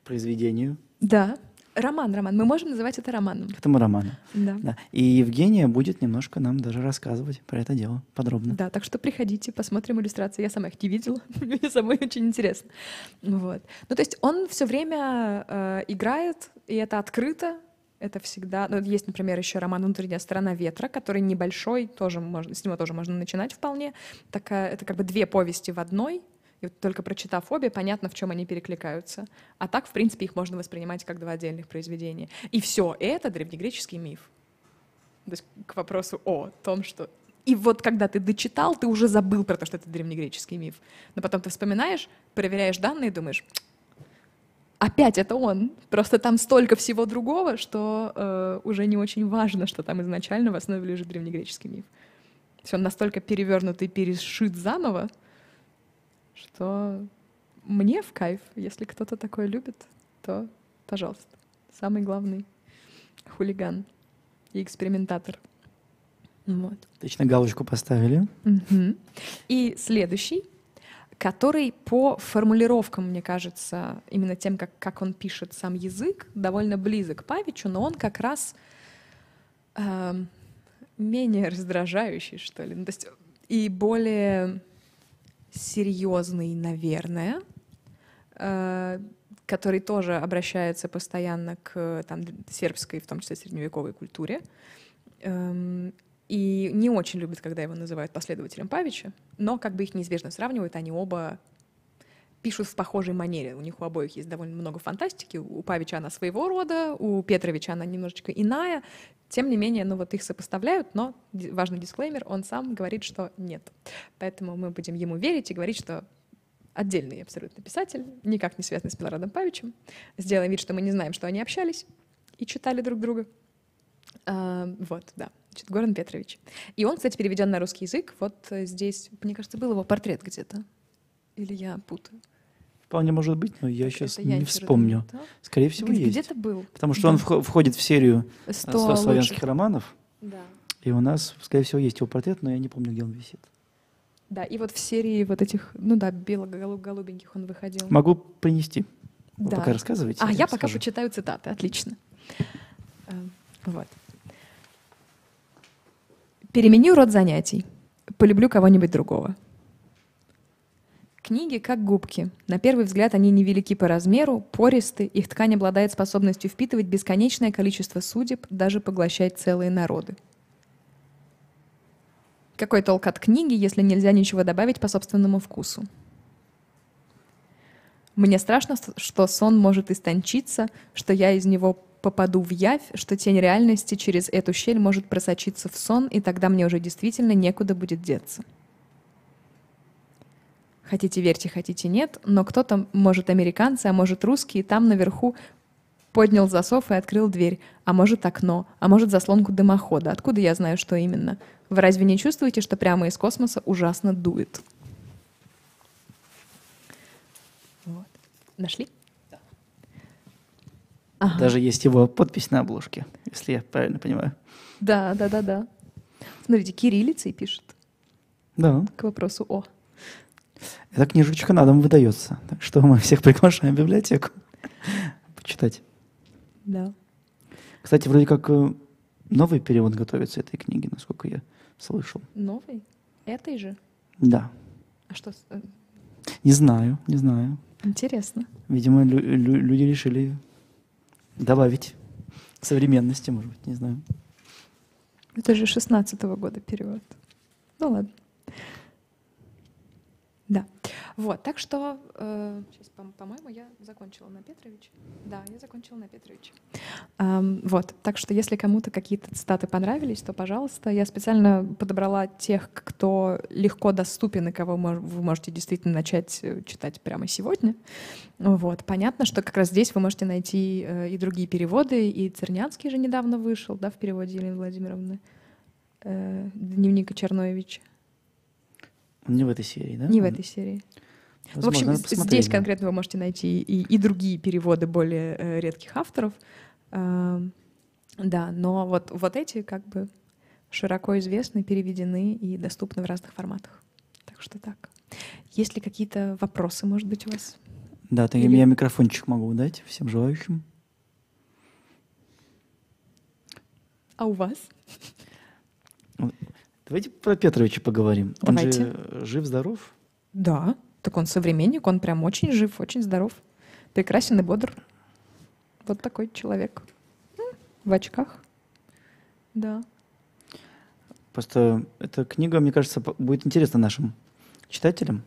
произведению. Да, Роман, роман. Мы можем называть это романом. Это мы роман. Да. да. И Евгения будет немножко нам даже рассказывать про это дело подробно. Да, так что приходите, посмотрим иллюстрации. Я сама их не видела. Мне самой очень интересно. Вот. Ну, то есть он все время э, играет, и это открыто, это всегда... Ну, есть, например, еще роман «Внутренняя сторона ветра», который небольшой, тоже можно, с него тоже можно начинать вполне. Так, это как бы две повести в одной, и вот только прочитав обе, понятно, в чем они перекликаются. А так, в принципе, их можно воспринимать как два отдельных произведения. И все это древнегреческий миф. То есть к вопросу о том, что... И вот когда ты дочитал, ты уже забыл про то, что это древнегреческий миф. Но потом ты вспоминаешь, проверяешь данные и думаешь, опять это он. Просто там столько всего другого, что э, уже не очень важно, что там изначально в основе лежит древнегреческий миф. То есть он настолько перевернутый, и перешит заново, что мне в кайф. Если кто-то такое любит, то, пожалуйста, самый главный хулиган и экспериментатор. Вот. Точно галочку поставили. И следующий, который по формулировкам, мне кажется, именно тем, как, как он пишет сам язык, довольно близок Павичу, но он как раз э, менее раздражающий, что ли. Ну, то есть и более серьезный, наверное, э, который тоже обращается постоянно к там, сербской, в том числе средневековой культуре. Эм, и не очень любит, когда его называют последователем Павича, но как бы их неизбежно сравнивают, они оба пишут в похожей манере. У них у обоих есть довольно много фантастики. У Павича она своего рода, у Петровича она немножечко иная. Тем не менее, ну вот их сопоставляют, но важный дисклеймер, он сам говорит, что нет. Поэтому мы будем ему верить и говорить, что отдельный абсолютно писатель, никак не связанный с Милорадом Павичем. Сделаем вид, что мы не знаем, что они общались и читали друг друга. А, вот, да. Значит, Горан Петрович. И он, кстати, переведен на русский язык. Вот э, здесь, мне кажется, был его портрет где-то. Или я путаю? Вполне может быть, но я сейчас это не вспомню. Да? Скорее всего, Где- есть. Где-то был. Потому что да. он входит в серию 100 э, э, славянских лучших. романов. Да. И у нас, скорее всего, есть его портрет, но я не помню, где он висит. Да, и вот в серии вот этих, ну да, бело-голубеньких он выходил. Могу принести. Вы да. пока рассказывайте. А я, я пока почитаю цитаты. Отлично. Э, вот. Переменю род занятий. Полюблю кого-нибудь другого. Книги как губки. На первый взгляд они невелики по размеру, пористы, их ткань обладает способностью впитывать бесконечное количество судеб, даже поглощать целые народы. Какой толк от книги, если нельзя ничего добавить по собственному вкусу? Мне страшно, что сон может истончиться, что я из него попаду в явь, что тень реальности через эту щель может просочиться в сон, и тогда мне уже действительно некуда будет деться. Хотите верьте, хотите нет, но кто-то, может, американцы, а может, русские, там наверху поднял засов и открыл дверь, а может, окно, а может, заслонку дымохода. Откуда я знаю, что именно? Вы разве не чувствуете, что прямо из космоса ужасно дует? Вот. Нашли? Да. Ага. Даже есть его подпись на обложке, если я правильно понимаю. Да, да, да, да. Смотрите, кириллицей пишет. Да. К вопросу о. Эта книжечка на дом выдается. Так что мы всех приглашаем в библиотеку почитать. Да. Кстати, вроде как э, новый перевод готовится этой книги, насколько я слышал. Новый? Этой же? Да. А что? Э, не знаю, не знаю. Интересно. Видимо, лю- лю- люди решили добавить современности, может быть, не знаю. Это же 16 -го года перевод. Ну ладно. Да. Вот, так что, э, по-моему, я закончила на Петрович. Да, я закончила на Петрович. Эм, вот, так что, если кому-то какие-то цитаты понравились, то, пожалуйста, я специально подобрала тех, кто легко доступен и кого вы можете действительно начать э, читать прямо сегодня. Вот, понятно, что как раз здесь вы можете найти э, и другие переводы, и Цернянский же недавно вышел, да, в переводе Елены Владимировны, э, дневника Черновича. Не в этой серии, да? Не в этой серии. Возможно, ну, в общем, здесь да. конкретно вы можете найти и, и другие переводы более э, редких авторов. Э, да, но вот, вот эти как бы широко известны, переведены и доступны в разных форматах. Так что так. Есть ли какие-то вопросы, может быть, у вас? Да, то Или... я микрофончик могу дать всем желающим. А у вас? Давайте про Петровича поговорим. Давайте. Он же жив-здоров? Да, так он современник, он прям очень жив, очень здоров, прекрасен и бодр. Вот такой человек. В очках. Да. Просто эта книга, мне кажется, будет интересна нашим читателям,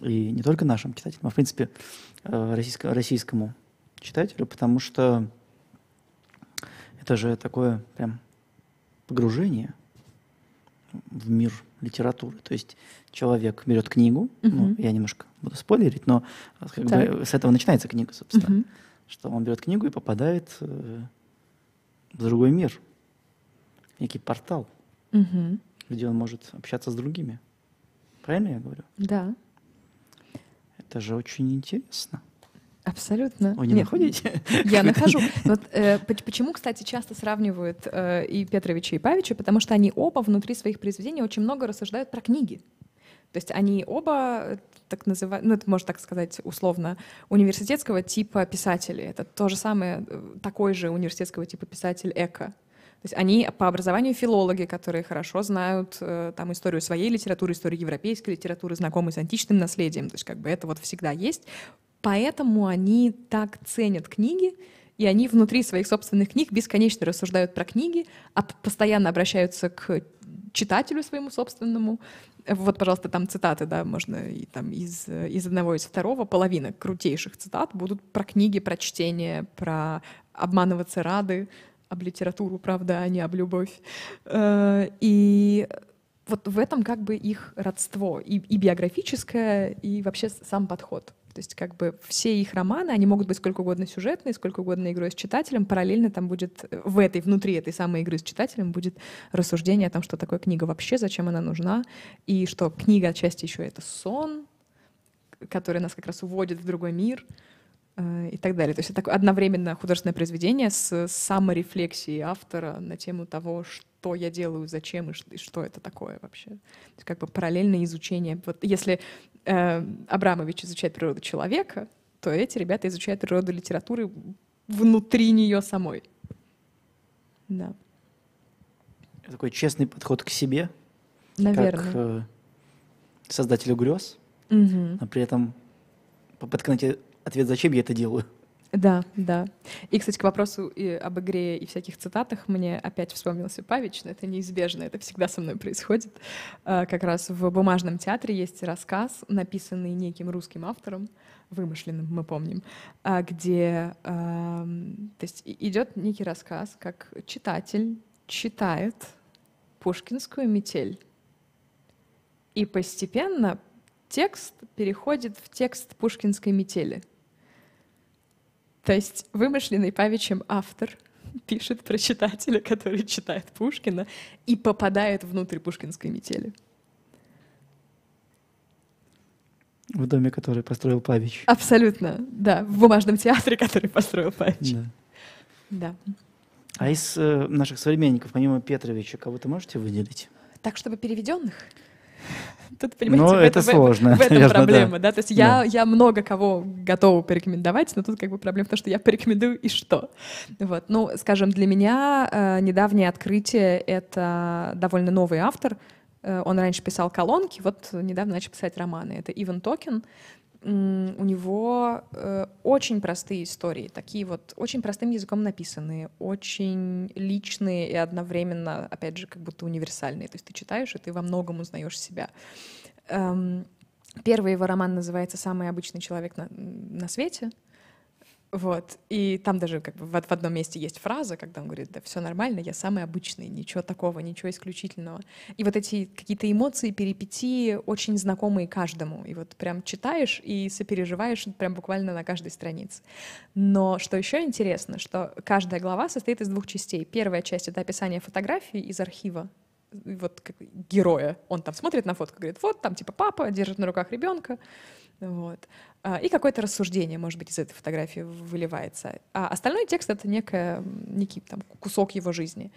и не только нашим читателям, а, в принципе, э, российскому читателю, потому что это же такое прям погружение – в мир литературы. То есть человек берет книгу, uh-huh. ну, я немножко буду спойлерить, но как бы, с этого начинается книга, собственно. Uh-huh. Что он берет книгу и попадает э, в другой мир, некий портал, uh-huh. где он может общаться с другими. Правильно я говорю? Да. Это же очень интересно. Абсолютно. Вы не Нет, находите? Я нахожу. Вот, э, почему, кстати, часто сравнивают э, и Петровича, и Павича, потому что они оба внутри своих произведений очень много рассуждают про книги. То есть они оба э, так называют, ну это можно так сказать условно, университетского типа писатели. Это то же самое, э, такой же университетского типа писатель Эко. То есть они по образованию филологи, которые хорошо знают э, там историю своей литературы, историю европейской литературы, знакомы с античным наследием. То есть как бы это вот всегда есть. Поэтому они так ценят книги, и они внутри своих собственных книг бесконечно рассуждают про книги, а постоянно обращаются к читателю своему собственному. Вот, пожалуйста, там цитаты, да, можно и там из, из одного, из второго, половина крутейших цитат будут про книги, про чтение, про обманываться рады, об литературу, правда, а не об любовь. Э, и вот в этом как бы их родство, и, и биографическое, и вообще сам подход. То есть как бы все их романы, они могут быть сколько угодно сюжетные, сколько угодно игрой с читателем, параллельно там будет э, в этой, внутри этой самой игры с читателем будет рассуждение о том, что такое книга вообще, зачем она нужна, и что книга отчасти еще это сон, который нас как раз уводит в другой мир э, и так далее. То есть это такое одновременно художественное произведение с саморефлексией автора на тему того, что что я делаю, зачем и что это такое вообще. То есть как бы параллельное изучение. Вот если э, Абрамович изучает природу человека, то эти ребята изучают природу литературы внутри нее самой. Да. Такой честный подход к себе. Наверное. Как э, создателю грез, угу. а при этом попытка найти ответ, зачем я это делаю. Да, да. И, кстати, к вопросу и об игре и всяких цитатах мне опять вспомнился Павич, но это неизбежно, это всегда со мной происходит. А, как раз в «Бумажном театре» есть рассказ, написанный неким русским автором, вымышленным, мы помним, а, где то есть идет некий рассказ, как читатель читает пушкинскую метель. И постепенно текст переходит в текст пушкинской метели — то есть вымышленный Павичем автор пишет про читателя, который читает Пушкина и попадает внутрь пушкинской метели. В доме, который построил Павич. Абсолютно, да. В бумажном театре, который построил Павич. Да. да. А из э, наших современников, помимо Петровича, кого-то можете выделить? Так, чтобы переведенных? Тут, понимаете, но ну, это, это сложно. В, в этом Верно, проблема, да. да. То есть да. я, я много кого готова порекомендовать, но тут как бы проблема в том, что я порекомендую и что. Вот. Ну, скажем, для меня э, недавнее открытие — это довольно новый автор. Э, он раньше писал колонки, вот недавно начал писать романы. Это Иван Токен у него э, очень простые истории, такие вот очень простым языком написанные, очень личные и одновременно, опять же, как будто универсальные. То есть ты читаешь, и ты во многом узнаешь себя. Эм, первый его роман называется «Самый обычный человек на, на свете», вот. И там даже как бы в, одном месте есть фраза, когда он говорит, да все нормально, я самый обычный, ничего такого, ничего исключительного. И вот эти какие-то эмоции, перипетии очень знакомые каждому. И вот прям читаешь и сопереживаешь прям буквально на каждой странице. Но что еще интересно, что каждая глава состоит из двух частей. Первая часть — это описание фотографии из архива вот как, героя. Он там смотрит на фотку, говорит, вот там типа папа держит на руках ребенка, вот. А, и какое-то рассуждение, может быть, из этой фотографии выливается. А остальной текст — это некая, некий там, кусок его жизни.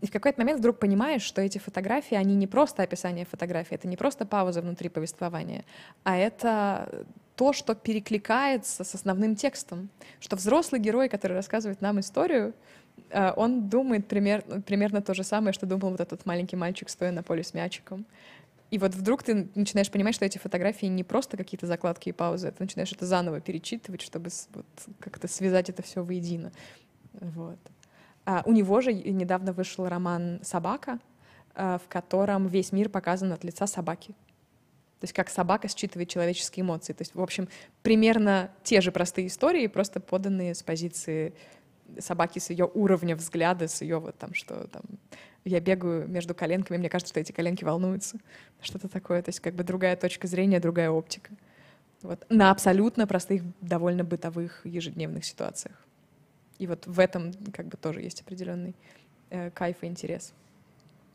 И в какой-то момент вдруг понимаешь, что эти фотографии, они не просто описание фотографии, это не просто пауза внутри повествования, а это то, что перекликается с основным текстом. Что взрослый герой, который рассказывает нам историю, Э, он думает пример, примерно то же самое, что думал вот этот маленький мальчик, стоя на поле с мячиком. И вот вдруг ты начинаешь понимать, что эти фотографии не просто какие-то закладки и паузы, а ты начинаешь это заново перечитывать, чтобы вот как-то связать это все воедино. Вот. А у него же недавно вышел роман «Собака», э, в котором весь мир показан от лица собаки. То есть как собака считывает человеческие эмоции. То есть, в общем, примерно те же простые истории, просто поданные с позиции собаки с ее уровня взгляда, с ее вот там, что там я бегаю между коленками, мне кажется, что эти коленки волнуются. Что-то такое. То есть как бы другая точка зрения, другая оптика. Вот. На абсолютно простых, довольно бытовых, ежедневных ситуациях. И вот в этом как бы тоже есть определенный э, кайф и интерес.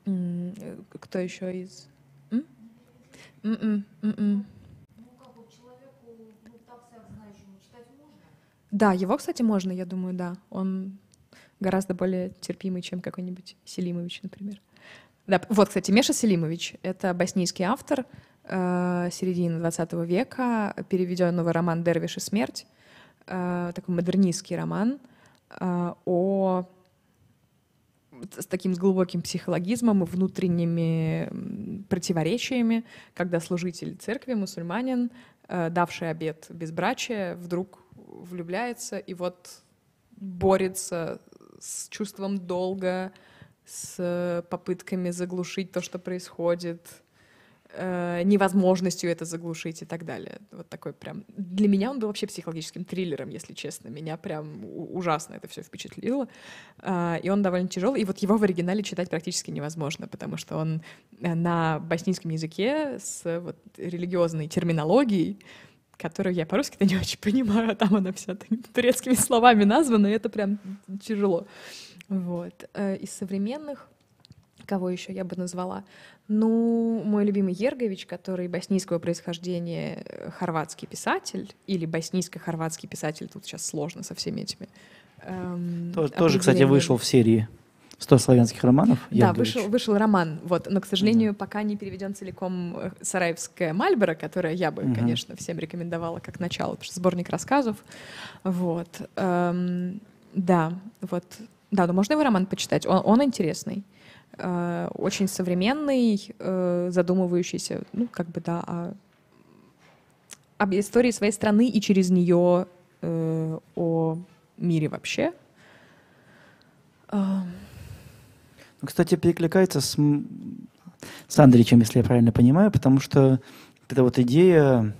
Э, кто еще из... М? Mm-mm, м-м, mm-mm. М-м. Да, его, кстати, можно, я думаю, да. Он гораздо более терпимый, чем какой-нибудь Селимович, например. Да, вот, кстати, Меша Селимович — это боснийский автор э, середины XX века, переведен новый роман «Дервиш и смерть», э, такой модернистский роман э, о с таким глубоким психологизмом и внутренними противоречиями, когда служитель церкви, мусульманин, э, давший обед безбрачия, вдруг влюбляется и вот борется с чувством долга, с э, попытками заглушить то, что происходит, э, невозможностью это заглушить и так далее. Вот такой прям... Для меня он был вообще психологическим триллером, если честно. Меня прям ужасно это все впечатлило. Э, и он довольно тяжелый. И вот его в оригинале читать практически невозможно, потому что он э, на боснийском языке с э, вот, религиозной терминологией, которую я по-русски-то не очень понимаю, а там она вся турецкими словами названа, и это прям тяжело. Вот. Э, из современных кого еще я бы назвала? Ну, мой любимый Ергович, который боснийского происхождения э, хорватский писатель, или боснийско-хорватский писатель, тут сейчас сложно со всеми этими. Эм, тоже, тоже, кстати, вышел в серии. 100 славянских романов. Да, вышел, вышел роман, вот, но, к сожалению, mm-hmm. пока не переведен целиком э, «Сараевская Мальбора», которая я бы, mm-hmm. конечно, всем рекомендовала как начало, потому что сборник рассказов. Вот. Эм, да, вот. Да, но можно его роман почитать, он, он интересный э, очень современный, э, задумывающийся, ну, как бы, да, о, об истории своей страны и через нее о мире вообще. Эм, кстати, перекликается с, с Андричем, если я правильно понимаю, потому что эта вот идея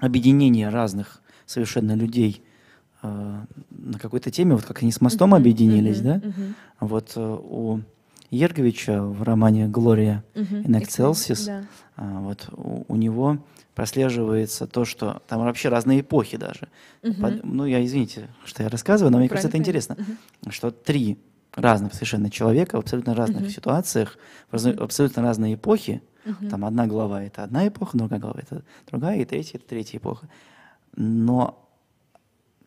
объединения разных совершенно людей э, на какой-то теме, вот как они с мостом угу, объединились, угу, да? Угу. Вот э, у Ерговича в романе «Глория uh-huh. in Excelsis», э, вот, у, у него прослеживается то, что там вообще разные эпохи даже. Uh-huh. Под, ну, я извините, что я рассказываю, но ну, мне Правильно. кажется, это интересно, uh-huh. что три разного совершенно человека в абсолютно разных uh-huh. ситуациях, в раз, uh-huh. абсолютно разные эпохи. Uh-huh. Там одна глава — это одна эпоха, другая глава — это другая, и третья — это третья эпоха. Но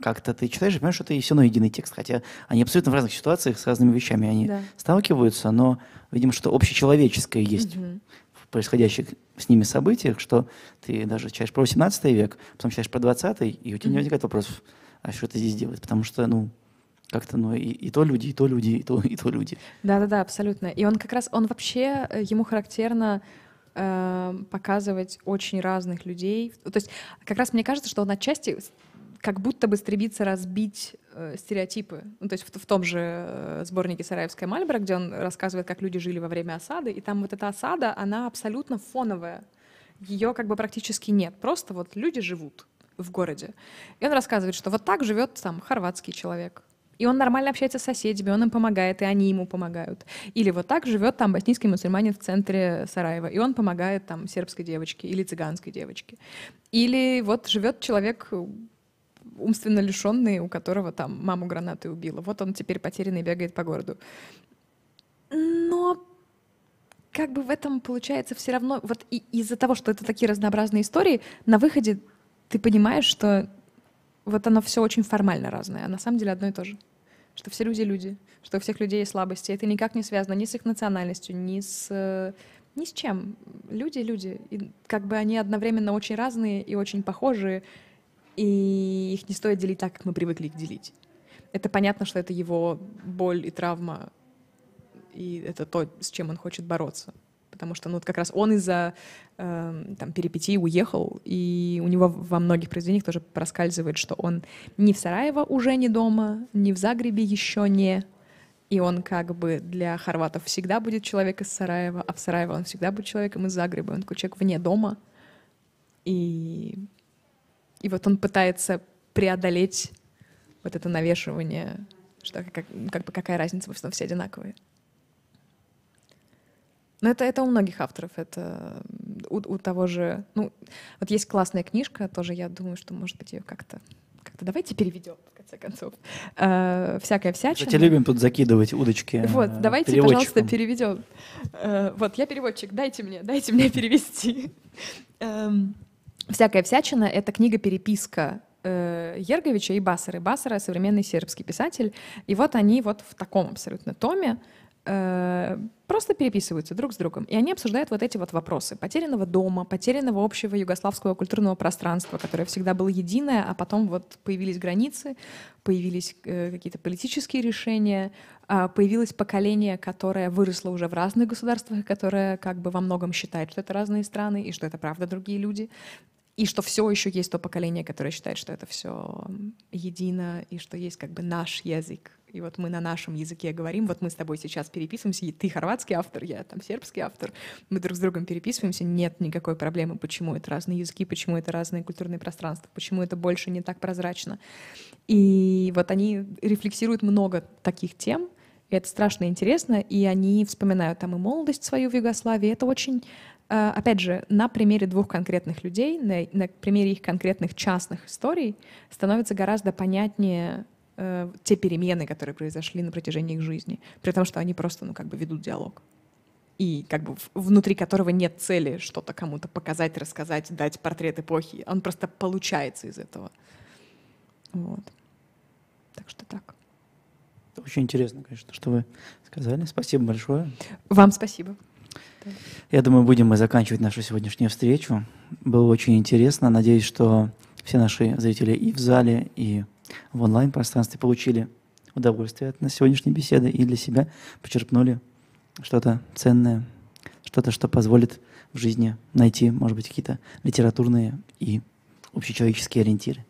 как-то ты читаешь и понимаешь, что это все равно единый текст, хотя они абсолютно в разных ситуациях с разными вещами они да. сталкиваются, но, видимо, что общечеловеческое есть угу. в происходящих с ними событиях, что ты даже читаешь про 18 век, потом читаешь про 20 и у тебя угу. не возникает вопрос, а что это здесь делает, потому что, ну, как-то, ну, и, и то люди, и то люди, и то, и то люди. Да-да-да, абсолютно. И он как раз, он вообще, э, ему характерно э, показывать очень разных людей. То есть как раз мне кажется, что он отчасти как будто бы стремится разбить э, стереотипы. Ну, то есть в, в том же э, сборнике «Сараевская Мальбора», где он рассказывает, как люди жили во время осады, и там вот эта осада, она абсолютно фоновая. Ее как бы практически нет. Просто вот люди живут в городе. И он рассказывает, что вот так живет там хорватский человек, и он нормально общается с соседями, он им помогает, и они ему помогают. Или вот так живет там боснийский мусульманин в центре Сараева, и он помогает там сербской девочке или цыганской девочке. Или вот живет человек умственно лишенный, у которого там маму гранаты убила. Вот он теперь потерянный бегает по городу. Но как бы в этом получается все равно, вот из-за того, что это такие разнообразные истории, на выходе ты понимаешь, что вот оно все очень формально разное, а на самом деле одно и то же. Что все люди люди, что у всех людей есть слабости. Это никак не связано ни с их национальностью, ни с э, ни с чем. Люди — люди. И как бы они одновременно очень разные и очень похожие, и их не стоит делить так, как мы привыкли их делить. Это понятно, что это его боль и травма, и это то, с чем он хочет бороться потому что ну, вот как раз он из-за э, там, перипетий уехал, и у него во многих произведениях тоже проскальзывает, что он не в Сараево уже не дома, не в Загребе еще не, и он как бы для хорватов всегда будет человек из Сараева, а в Сараево он всегда будет человеком из Загреба, он такой человек вне дома, и, и вот он пытается преодолеть вот это навешивание, что как, как бы какая разница, в вы все одинаковые. Но ну, это, это у многих авторов, это у, у того же... Ну, вот есть классная книжка, тоже я думаю, что, может быть, ее как-то как-то давайте переведем, в конце концов. Э, всякая всячина. Кстати, любим тут закидывать удочки. Э, вот, давайте, пожалуйста, переведем. Э, вот, я переводчик, дайте мне, дайте мне перевести. Эм, всякая всячина — это книга-переписка э, Ерговича и Басары. Басара — современный сербский писатель. И вот они вот в таком абсолютно томе Э, просто переписываются друг с другом. И они обсуждают вот эти вот вопросы. Потерянного дома, потерянного общего югославского культурного пространства, которое всегда было единое, а потом вот появились границы, появились э, какие-то политические решения, а, появилось поколение, которое выросло уже в разных государствах, которое как бы во многом считает, что это разные страны и что это правда другие люди. И что все еще есть то поколение, которое считает, что это все едино, и что есть как бы наш язык, и вот мы на нашем языке говорим, вот мы с тобой сейчас переписываемся, и ты хорватский автор, я там сербский автор, мы друг с другом переписываемся, нет никакой проблемы, почему это разные языки, почему это разные культурные пространства, почему это больше не так прозрачно. И вот они рефлексируют много таких тем, и это страшно интересно, и они вспоминают там и молодость свою в Югославии, это очень э, опять же, на примере двух конкретных людей, на, на примере их конкретных частных историй, становится гораздо понятнее э, те перемены, которые произошли на протяжении их жизни, при том, что они просто, ну, как бы ведут диалог. И как бы внутри которого нет цели что-то кому-то показать, рассказать, дать портрет эпохи. Он просто получается из этого. Вот. Так что так. Очень интересно, конечно, что вы сказали. Спасибо большое. Вам спасибо. Я думаю, будем мы заканчивать нашу сегодняшнюю встречу. Было очень интересно. Надеюсь, что все наши зрители и в зале, и в онлайн-пространстве получили удовольствие от сегодняшней беседы и для себя почерпнули что-то ценное, что-то, что позволит в жизни найти, может быть, какие-то литературные и общечеловеческие ориентиры.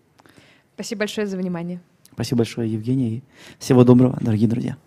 Спасибо большое за внимание. Спасибо большое, Евгения, и всего доброго, дорогие друзья.